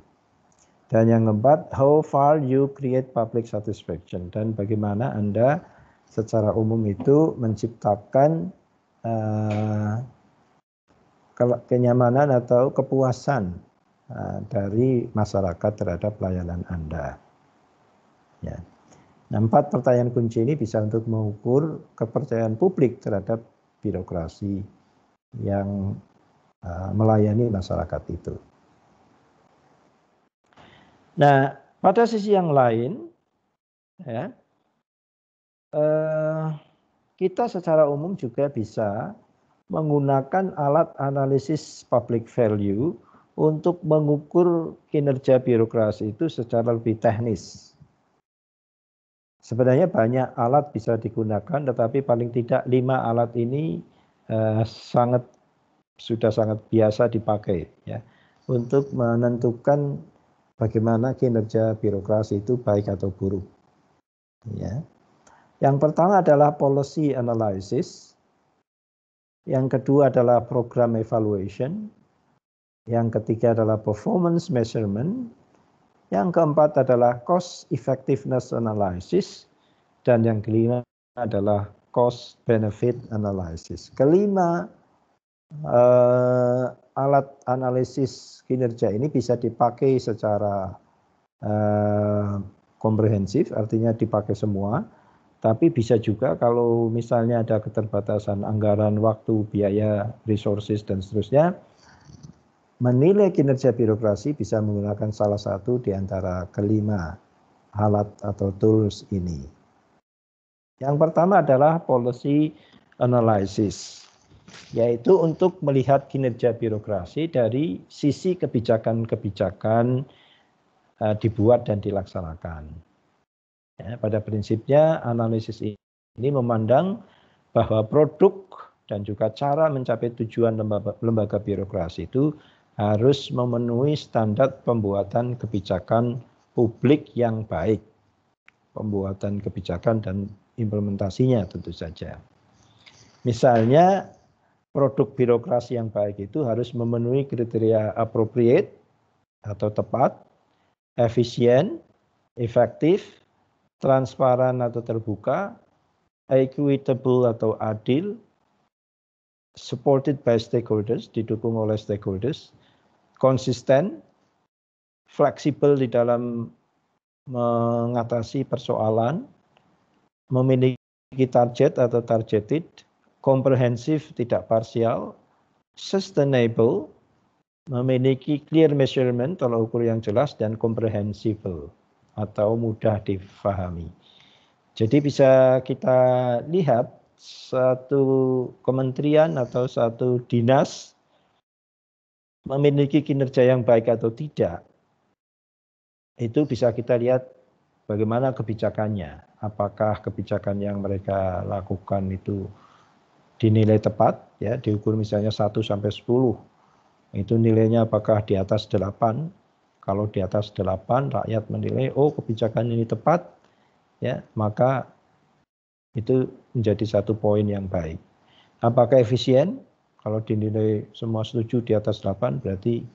Dan yang keempat, how far you create public satisfaction dan bagaimana Anda secara umum itu menciptakan uh, kenyamanan atau kepuasan uh, dari masyarakat terhadap layanan Anda. Ya. Nah, empat pertanyaan kunci ini bisa untuk mengukur kepercayaan publik terhadap birokrasi yang uh, melayani masyarakat itu. Nah, pada sisi yang lain, ya, uh, kita secara umum juga bisa menggunakan alat analisis public value untuk mengukur kinerja birokrasi itu secara lebih teknis. Sebenarnya banyak alat bisa digunakan, tetapi paling tidak lima alat ini Eh, sangat sudah sangat biasa dipakai ya untuk menentukan bagaimana kinerja birokrasi itu baik atau buruk. Ya. Yang pertama adalah policy analysis, yang kedua adalah program evaluation, yang ketiga adalah performance measurement, yang keempat adalah cost effectiveness analysis, dan yang kelima adalah cost benefit analysis. Kelima, eh, alat analisis kinerja ini bisa dipakai secara eh, komprehensif, artinya dipakai semua. Tapi bisa juga kalau misalnya ada keterbatasan anggaran, waktu, biaya, resources, dan seterusnya, menilai kinerja birokrasi bisa menggunakan salah satu di antara kelima alat atau tools ini. Yang pertama adalah policy analysis, yaitu untuk melihat kinerja birokrasi dari sisi kebijakan-kebijakan e, dibuat dan dilaksanakan. Ya, pada prinsipnya analisis ini memandang bahwa produk dan juga cara mencapai tujuan lembaga, lembaga birokrasi itu harus memenuhi standar pembuatan kebijakan publik yang baik. Pembuatan kebijakan dan implementasinya tentu saja. Misalnya produk birokrasi yang baik itu harus memenuhi kriteria appropriate atau tepat, efisien, efektif, transparan atau terbuka, equitable atau adil, supported by stakeholders, didukung oleh stakeholders, konsisten, fleksibel di dalam mengatasi persoalan, memiliki target atau targeted, komprehensif tidak parsial, sustainable, memiliki clear measurement atau ukur yang jelas dan comprehensible atau mudah difahami. Jadi bisa kita lihat satu kementerian atau satu dinas memiliki kinerja yang baik atau tidak. Itu bisa kita lihat bagaimana kebijakannya apakah kebijakan yang mereka lakukan itu dinilai tepat ya diukur misalnya 1 sampai 10 itu nilainya apakah di atas 8 kalau di atas 8 rakyat menilai oh kebijakan ini tepat ya maka itu menjadi satu poin yang baik apakah efisien kalau dinilai semua setuju di atas 8 berarti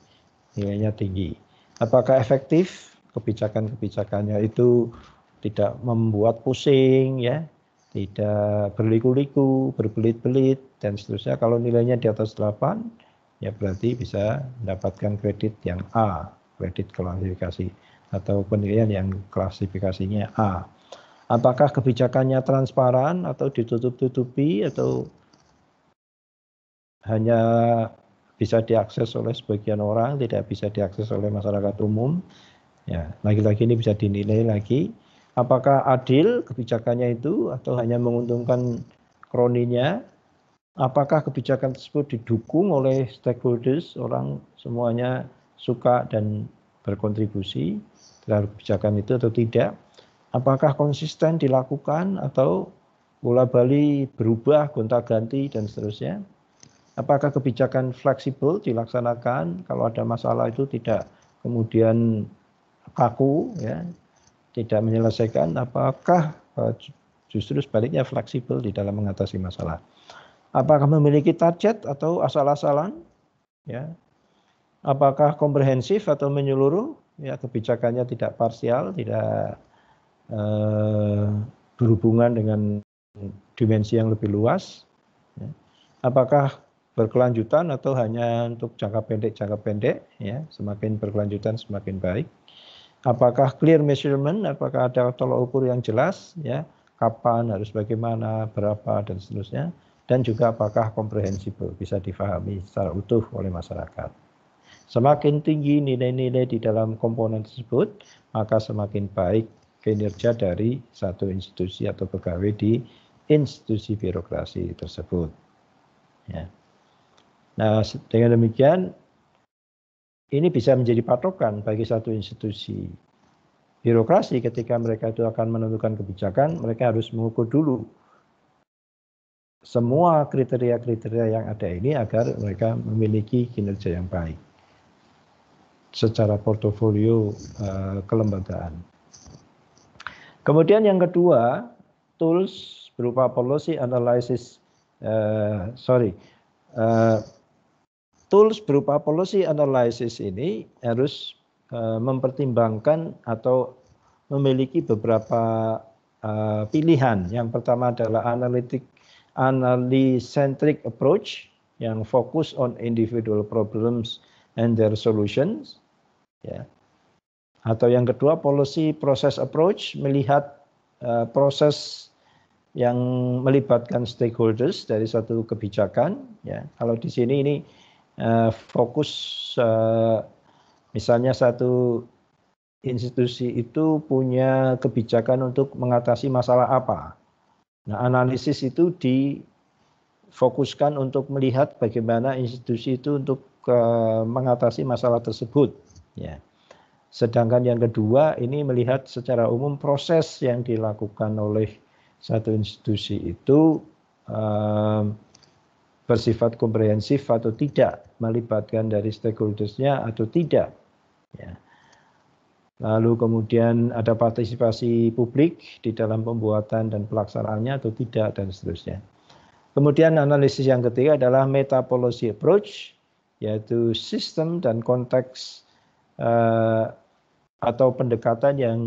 nilainya tinggi apakah efektif kebijakan-kebijakannya itu tidak membuat pusing ya, tidak berliku-liku, berbelit-belit dan seterusnya. Kalau nilainya di atas 8 ya berarti bisa mendapatkan kredit yang A, kredit klasifikasi atau penilaian yang klasifikasinya A. Apakah kebijakannya transparan atau ditutup-tutupi atau hanya bisa diakses oleh sebagian orang, tidak bisa diakses oleh masyarakat umum. Ya, lagi-lagi ini bisa dinilai lagi apakah adil kebijakannya itu atau hanya menguntungkan kroninya apakah kebijakan tersebut didukung oleh stakeholders orang semuanya suka dan berkontribusi terhadap kebijakan itu atau tidak apakah konsisten dilakukan atau bola bali berubah gonta-ganti dan seterusnya apakah kebijakan fleksibel dilaksanakan kalau ada masalah itu tidak kemudian kaku ya tidak menyelesaikan, apakah eh, justru sebaliknya fleksibel di dalam mengatasi masalah? Apakah memiliki target atau asal-asalan? Ya. Apakah komprehensif atau menyeluruh? Ya, kebijakannya tidak parsial, tidak eh, berhubungan dengan dimensi yang lebih luas. Ya. Apakah berkelanjutan atau hanya untuk jangka pendek jangka pendek ya semakin berkelanjutan semakin baik apakah clear measurement, apakah ada tolok ukur yang jelas, ya, kapan harus bagaimana, berapa dan seterusnya, dan juga apakah komprehensif bisa difahami secara utuh oleh masyarakat. Semakin tinggi nilai-nilai di dalam komponen tersebut, maka semakin baik kinerja dari satu institusi atau pegawai di institusi birokrasi tersebut. Ya. Nah, dengan demikian ini bisa menjadi patokan bagi satu institusi. Birokrasi ketika mereka itu akan menentukan kebijakan, mereka harus mengukur dulu semua kriteria-kriteria yang ada ini agar mereka memiliki kinerja yang baik secara portofolio uh, kelembagaan. Kemudian yang kedua, tools berupa policy analysis, uh, sorry, uh, tools berupa policy analysis ini harus e, mempertimbangkan atau memiliki beberapa e, pilihan. Yang pertama adalah analytic analycentric approach yang fokus on individual problems and their solutions. Ya. Atau yang kedua policy process approach melihat uh, proses yang melibatkan stakeholders dari satu kebijakan. Ya. Kalau di sini ini Eh, fokus uh, misalnya satu institusi itu punya kebijakan untuk mengatasi masalah apa. Nah, analisis itu difokuskan untuk melihat bagaimana institusi itu untuk uh, mengatasi masalah tersebut, ya. Sedangkan yang kedua ini melihat secara umum proses yang dilakukan oleh satu institusi itu Uh, bersifat komprehensif atau tidak, melibatkan dari stakeholdersnya atau tidak. Ya. Lalu kemudian ada partisipasi publik di dalam pembuatan dan pelaksanaannya atau tidak dan seterusnya. Kemudian analisis yang ketiga adalah meta policy approach yaitu sistem dan konteks eh, atau pendekatan yang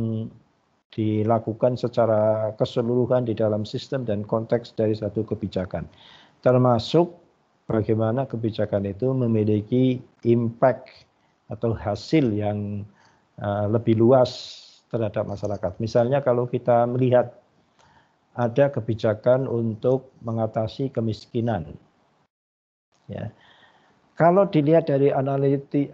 dilakukan secara keseluruhan di dalam sistem dan konteks dari satu kebijakan termasuk bagaimana kebijakan itu memiliki impact atau hasil yang eh, lebih luas terhadap masyarakat. Misalnya kalau kita melihat ada kebijakan untuk mengatasi kemiskinan. Ya. Kalau dilihat dari analiti,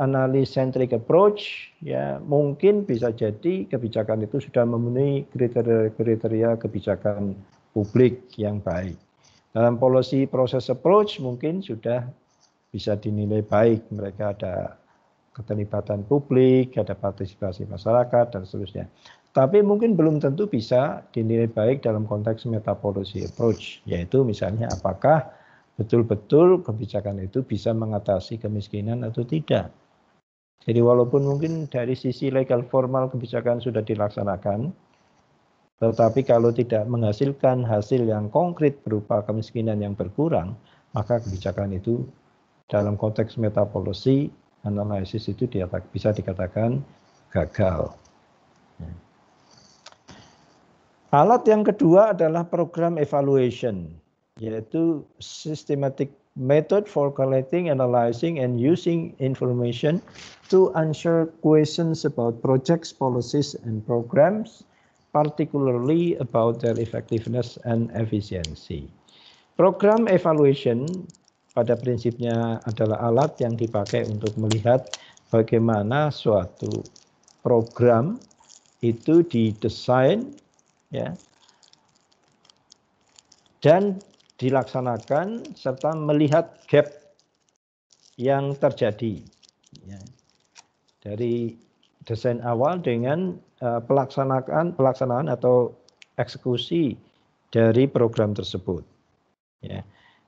analis centric approach, ya mungkin bisa jadi kebijakan itu sudah memenuhi kriteria-kriteria kebijakan publik yang baik. Dalam policy proses approach mungkin sudah bisa dinilai baik. Mereka ada keterlibatan publik, ada partisipasi masyarakat, dan seterusnya. Tapi mungkin belum tentu bisa dinilai baik dalam konteks meta policy approach, yaitu misalnya apakah betul-betul kebijakan itu bisa mengatasi kemiskinan atau tidak. Jadi walaupun mungkin dari sisi legal formal kebijakan sudah dilaksanakan, tetapi kalau tidak menghasilkan hasil yang konkret berupa kemiskinan yang berkurang, maka kebijakan itu dalam konteks meta policy analisis itu bisa dikatakan gagal. Alat yang kedua adalah program evaluation, yaitu systematic method for collecting, analyzing, and using information to answer questions about projects, policies, and programs particularly about their effectiveness and efficiency. Program evaluation pada prinsipnya adalah alat yang dipakai untuk melihat bagaimana suatu program itu didesain ya dan dilaksanakan serta melihat gap yang terjadi ya, dari desain awal dengan Eh, pelaksanaan pelaksanaan atau eksekusi dari program tersebut. Ya.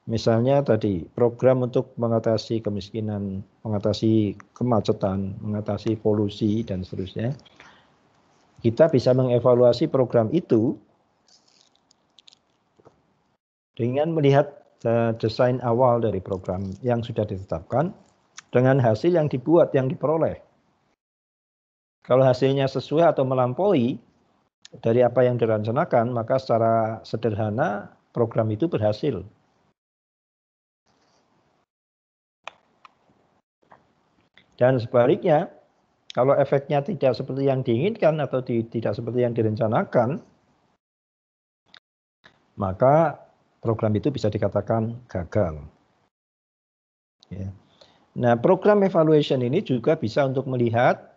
Misalnya tadi program untuk mengatasi kemiskinan, mengatasi kemacetan, mengatasi polusi dan seterusnya. Kita bisa mengevaluasi program itu dengan melihat eh, desain awal dari program yang sudah ditetapkan dengan hasil yang dibuat yang diperoleh. Kalau hasilnya sesuai atau melampaui dari apa yang direncanakan, maka secara sederhana program itu berhasil. Dan sebaliknya, kalau efeknya tidak seperti yang diinginkan atau di, tidak seperti yang direncanakan, maka program itu bisa dikatakan gagal. Ya. Nah, program evaluation ini juga bisa untuk melihat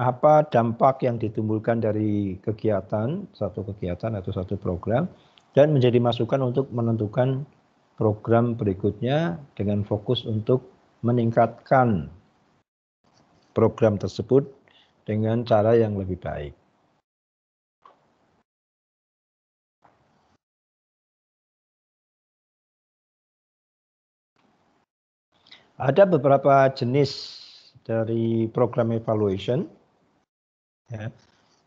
apa dampak yang ditimbulkan dari kegiatan satu kegiatan atau satu program dan menjadi masukan untuk menentukan program berikutnya dengan fokus untuk meningkatkan program tersebut dengan cara yang lebih baik. Ada beberapa jenis dari program evaluation Ya.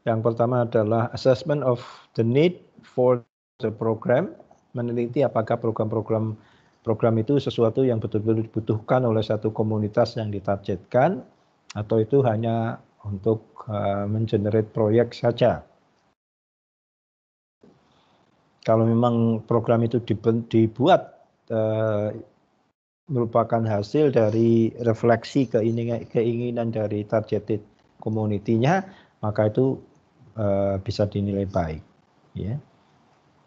Yang pertama adalah assessment of the need for the program, meneliti apakah program-program program itu sesuatu yang betul-betul dibutuhkan oleh satu komunitas yang ditargetkan atau itu hanya untuk uh, mengenerate proyek saja. Kalau memang program itu dibuat uh, merupakan hasil dari refleksi keinginan, dari targeted community-nya, maka itu uh, bisa dinilai baik ya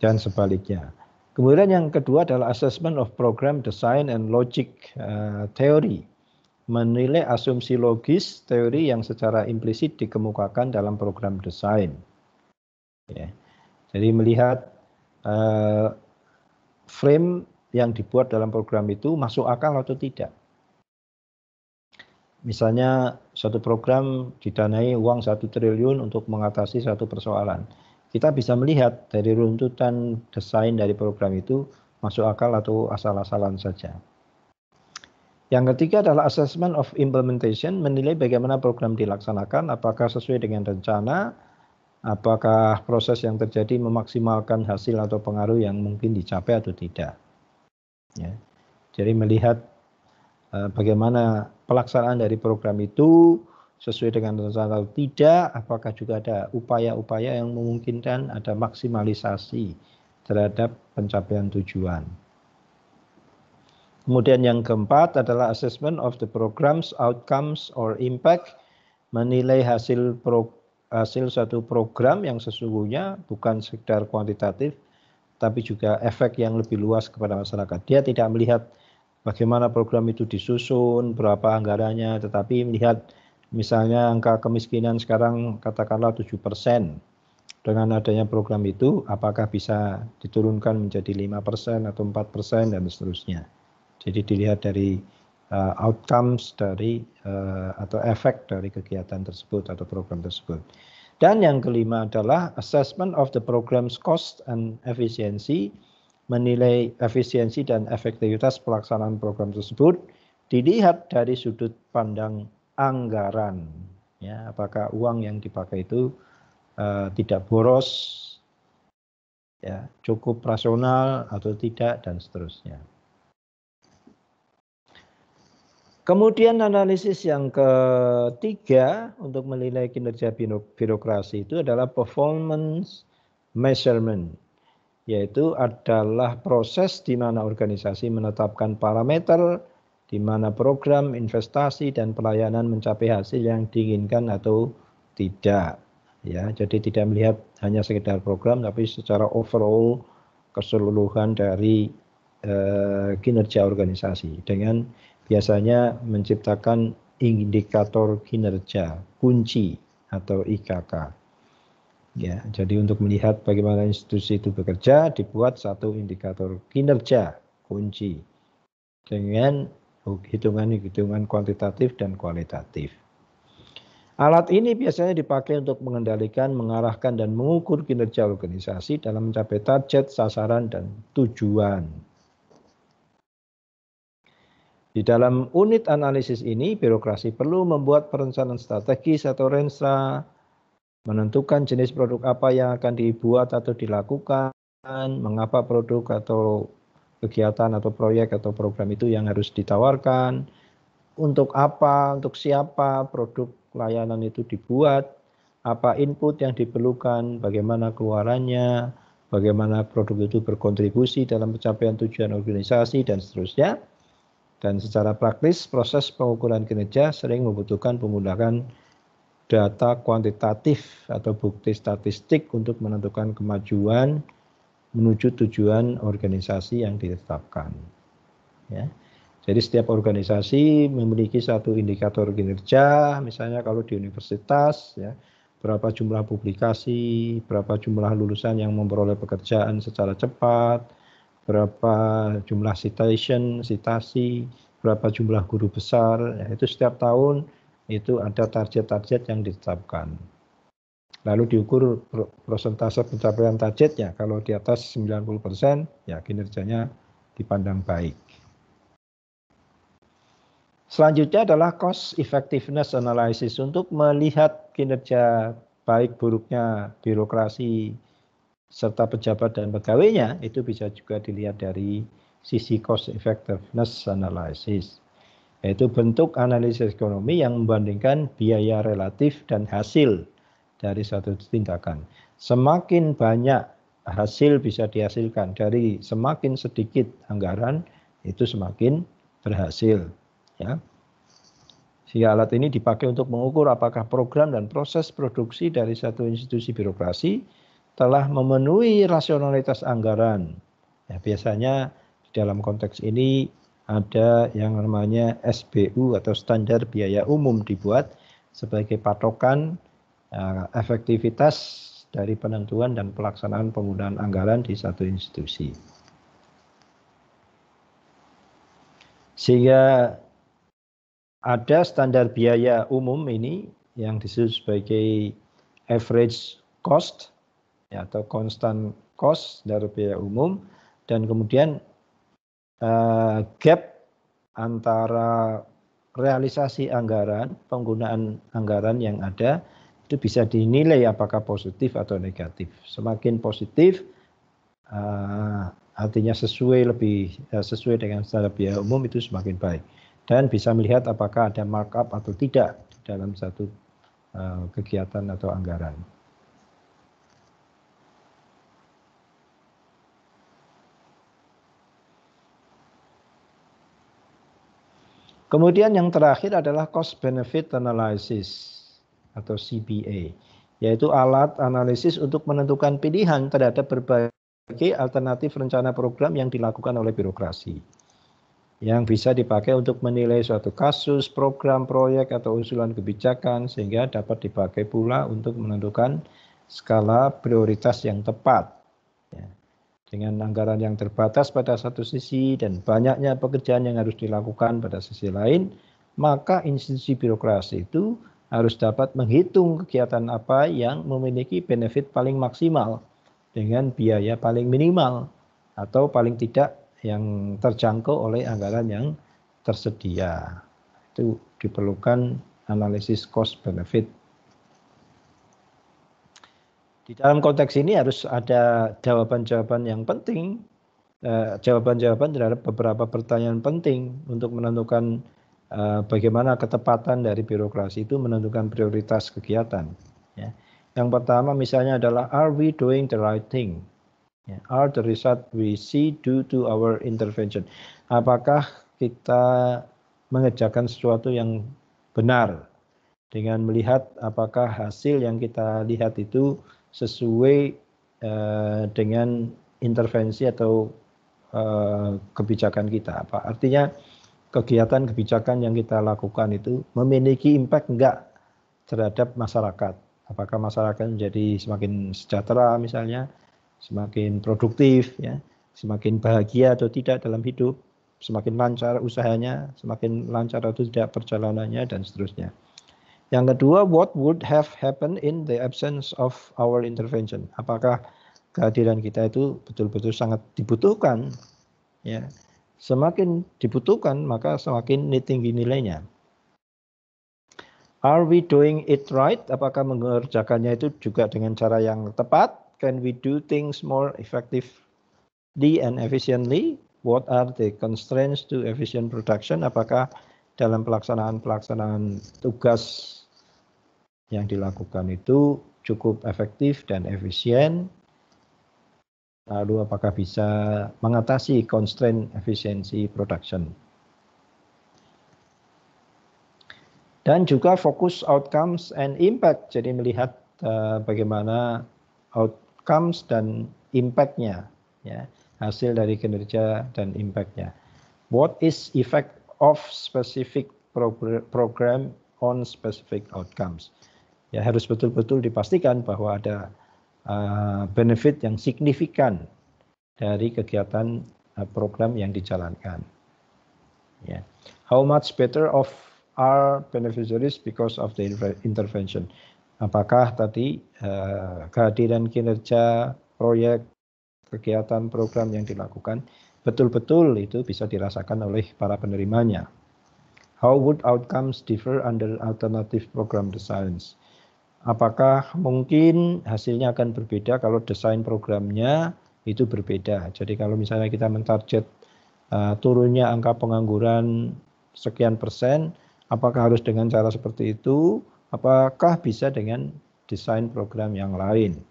dan sebaliknya kemudian yang kedua adalah assessment of program design and logic uh, theory menilai asumsi logis teori yang secara implisit dikemukakan dalam program desain ya jadi melihat uh, frame yang dibuat dalam program itu masuk akal atau tidak misalnya suatu program didanai uang satu triliun untuk mengatasi satu persoalan. Kita bisa melihat dari runtutan desain dari program itu masuk akal atau asal-asalan saja. Yang ketiga adalah assessment of implementation, menilai bagaimana program dilaksanakan, apakah sesuai dengan rencana, apakah proses yang terjadi memaksimalkan hasil atau pengaruh yang mungkin dicapai atau tidak. Ya. Jadi melihat uh, bagaimana pelaksanaan dari program itu sesuai dengan rencana atau tidak, apakah juga ada upaya-upaya yang memungkinkan ada maksimalisasi terhadap pencapaian tujuan. Kemudian yang keempat adalah assessment of the programs, outcomes, or impact, menilai hasil pro, hasil suatu program yang sesungguhnya bukan sekedar kuantitatif, tapi juga efek yang lebih luas kepada masyarakat. Dia tidak melihat bagaimana program itu disusun, berapa anggarannya, tetapi melihat misalnya angka kemiskinan sekarang katakanlah 7 persen, dengan adanya program itu apakah bisa diturunkan menjadi 5 persen atau 4 persen dan seterusnya. Jadi dilihat dari uh, outcomes dari uh, atau efek dari kegiatan tersebut atau program tersebut. Dan yang kelima adalah assessment of the program's cost and efficiency menilai efisiensi dan efektivitas pelaksanaan program tersebut dilihat dari sudut pandang anggaran ya apakah uang yang dipakai itu uh, tidak boros ya cukup rasional atau tidak dan seterusnya Kemudian analisis yang ketiga untuk menilai kinerja birokrasi itu adalah performance measurement yaitu adalah proses di mana organisasi menetapkan parameter di mana program, investasi dan pelayanan mencapai hasil yang diinginkan atau tidak. Ya, jadi tidak melihat hanya sekedar program tapi secara overall keseluruhan dari eh, kinerja organisasi dengan biasanya menciptakan indikator kinerja kunci atau IKK. Ya, jadi untuk melihat bagaimana institusi itu bekerja dibuat satu indikator kinerja kunci dengan hitungan-hitungan kuantitatif dan kualitatif. Alat ini biasanya dipakai untuk mengendalikan, mengarahkan, dan mengukur kinerja organisasi dalam mencapai target, sasaran, dan tujuan. Di dalam unit analisis ini, birokrasi perlu membuat perencanaan strategis atau rencana menentukan jenis produk apa yang akan dibuat atau dilakukan, mengapa produk atau kegiatan atau proyek atau program itu yang harus ditawarkan, untuk apa, untuk siapa produk layanan itu dibuat, apa input yang diperlukan, bagaimana keluarannya, bagaimana produk itu berkontribusi dalam pencapaian tujuan organisasi dan seterusnya. Dan secara praktis proses pengukuran kinerja sering membutuhkan pemudahan data kuantitatif atau bukti statistik untuk menentukan kemajuan menuju tujuan organisasi yang ditetapkan. Ya. Jadi setiap organisasi memiliki satu indikator kinerja, misalnya kalau di universitas, ya, berapa jumlah publikasi, berapa jumlah lulusan yang memperoleh pekerjaan secara cepat, berapa jumlah citation, citasi, berapa jumlah guru besar, ya, itu setiap tahun itu ada target-target yang ditetapkan. Lalu diukur prosentase pencapaian targetnya. Kalau di atas 90% ya kinerjanya dipandang baik. Selanjutnya adalah cost effectiveness analysis untuk melihat kinerja baik buruknya birokrasi serta pejabat dan pegawainya itu bisa juga dilihat dari sisi cost effectiveness analysis yaitu bentuk analisis ekonomi yang membandingkan biaya relatif dan hasil dari satu tindakan. Semakin banyak hasil bisa dihasilkan dari semakin sedikit anggaran itu semakin berhasil ya. Si alat ini dipakai untuk mengukur apakah program dan proses produksi dari satu institusi birokrasi telah memenuhi rasionalitas anggaran. Ya, biasanya di dalam konteks ini ada yang namanya SBU atau standar biaya umum dibuat sebagai patokan eh, efektivitas dari penentuan dan pelaksanaan penggunaan anggaran di satu institusi. Sehingga ada standar biaya umum ini yang disebut sebagai average cost ya, atau constant cost dari biaya umum dan kemudian uh, gap antara realisasi anggaran, penggunaan anggaran yang ada itu bisa dinilai apakah positif atau negatif. Semakin positif uh, artinya sesuai lebih uh, sesuai dengan standar biaya umum itu semakin baik dan bisa melihat apakah ada markup atau tidak dalam satu uh, kegiatan atau anggaran. Kemudian yang terakhir adalah cost benefit analysis atau CBA, yaitu alat analisis untuk menentukan pilihan terhadap berbagai alternatif rencana program yang dilakukan oleh birokrasi. Yang bisa dipakai untuk menilai suatu kasus, program, proyek, atau usulan kebijakan, sehingga dapat dipakai pula untuk menentukan skala prioritas yang tepat. Ya dengan anggaran yang terbatas pada satu sisi dan banyaknya pekerjaan yang harus dilakukan pada sisi lain, maka institusi birokrasi itu harus dapat menghitung kegiatan apa yang memiliki benefit paling maksimal dengan biaya paling minimal atau paling tidak yang terjangkau oleh anggaran yang tersedia. Itu diperlukan analisis cost benefit di dalam konteks ini harus ada jawaban-jawaban yang penting, eh, jawaban-jawaban eh, terhadap beberapa pertanyaan penting untuk menentukan eh, bagaimana ketepatan dari birokrasi itu menentukan prioritas kegiatan. Ya. Yang pertama misalnya adalah are we doing the right thing? Ya, are the result we see due to our intervention? Apakah kita mengejarkan sesuatu yang benar dengan melihat apakah hasil yang kita lihat itu sesuai eh, dengan intervensi atau eh, kebijakan kita. Apa artinya kegiatan kebijakan yang kita lakukan itu memiliki impact enggak terhadap masyarakat. Apakah masyarakat menjadi semakin sejahtera misalnya, semakin produktif ya, semakin bahagia atau tidak dalam hidup, semakin lancar usahanya, semakin lancar atau tidak perjalanannya dan seterusnya. Yang kedua, what would have happened in the absence of our intervention? Apakah kehadiran kita itu betul-betul sangat dibutuhkan? Ya, semakin dibutuhkan maka semakin tinggi nilainya. Are we doing it right? Apakah mengerjakannya itu juga dengan cara yang tepat? Can we do things more effectively and efficiently? What are the constraints to efficient production? Apakah dalam pelaksanaan pelaksanaan tugas yang dilakukan itu cukup efektif dan efisien. Lalu apakah bisa mengatasi constraint efisiensi production? Dan juga fokus outcomes and impact, jadi melihat eh, bagaimana outcomes dan impactnya, ya hasil dari kinerja dan impactnya. What is effect of specific program on specific outcomes? ya harus betul-betul dipastikan bahwa ada uh, benefit yang signifikan dari kegiatan uh, program yang dijalankan. Ya. How much better off are beneficiaries because of the intervention? Apakah tadi uh, kehadiran kinerja proyek kegiatan program yang dilakukan betul-betul itu bisa dirasakan oleh para penerimanya? How would outcomes differ under alternative program designs? apakah mungkin hasilnya akan berbeda kalau desain programnya itu berbeda. Jadi kalau misalnya kita mentarget uh, turunnya angka pengangguran sekian persen, apakah harus dengan cara seperti itu? Apakah bisa dengan desain program yang lain?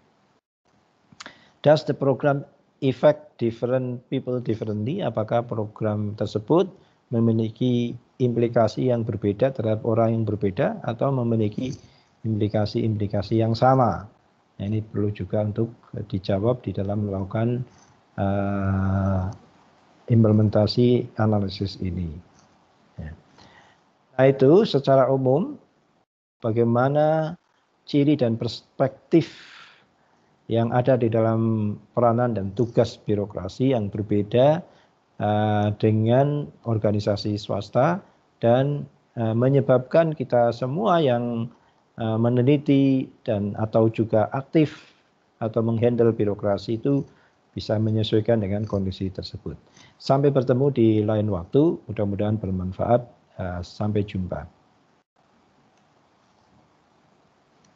Does the program effect different people differently? Apakah program tersebut memiliki implikasi yang berbeda terhadap orang yang berbeda atau memiliki implikasi-implikasi yang sama. Nah, ini perlu juga untuk dijawab di dalam melakukan uh, implementasi analisis ini. Ya. Nah itu secara umum bagaimana ciri dan perspektif yang ada di dalam peranan dan tugas birokrasi yang berbeda uh, dengan organisasi swasta dan uh, menyebabkan kita semua yang Eh, meneliti dan atau juga aktif atau menghandle birokrasi itu bisa menyesuaikan dengan kondisi tersebut. Sampai bertemu di lain waktu, mudah-mudahan bermanfaat. Eh, sampai jumpa.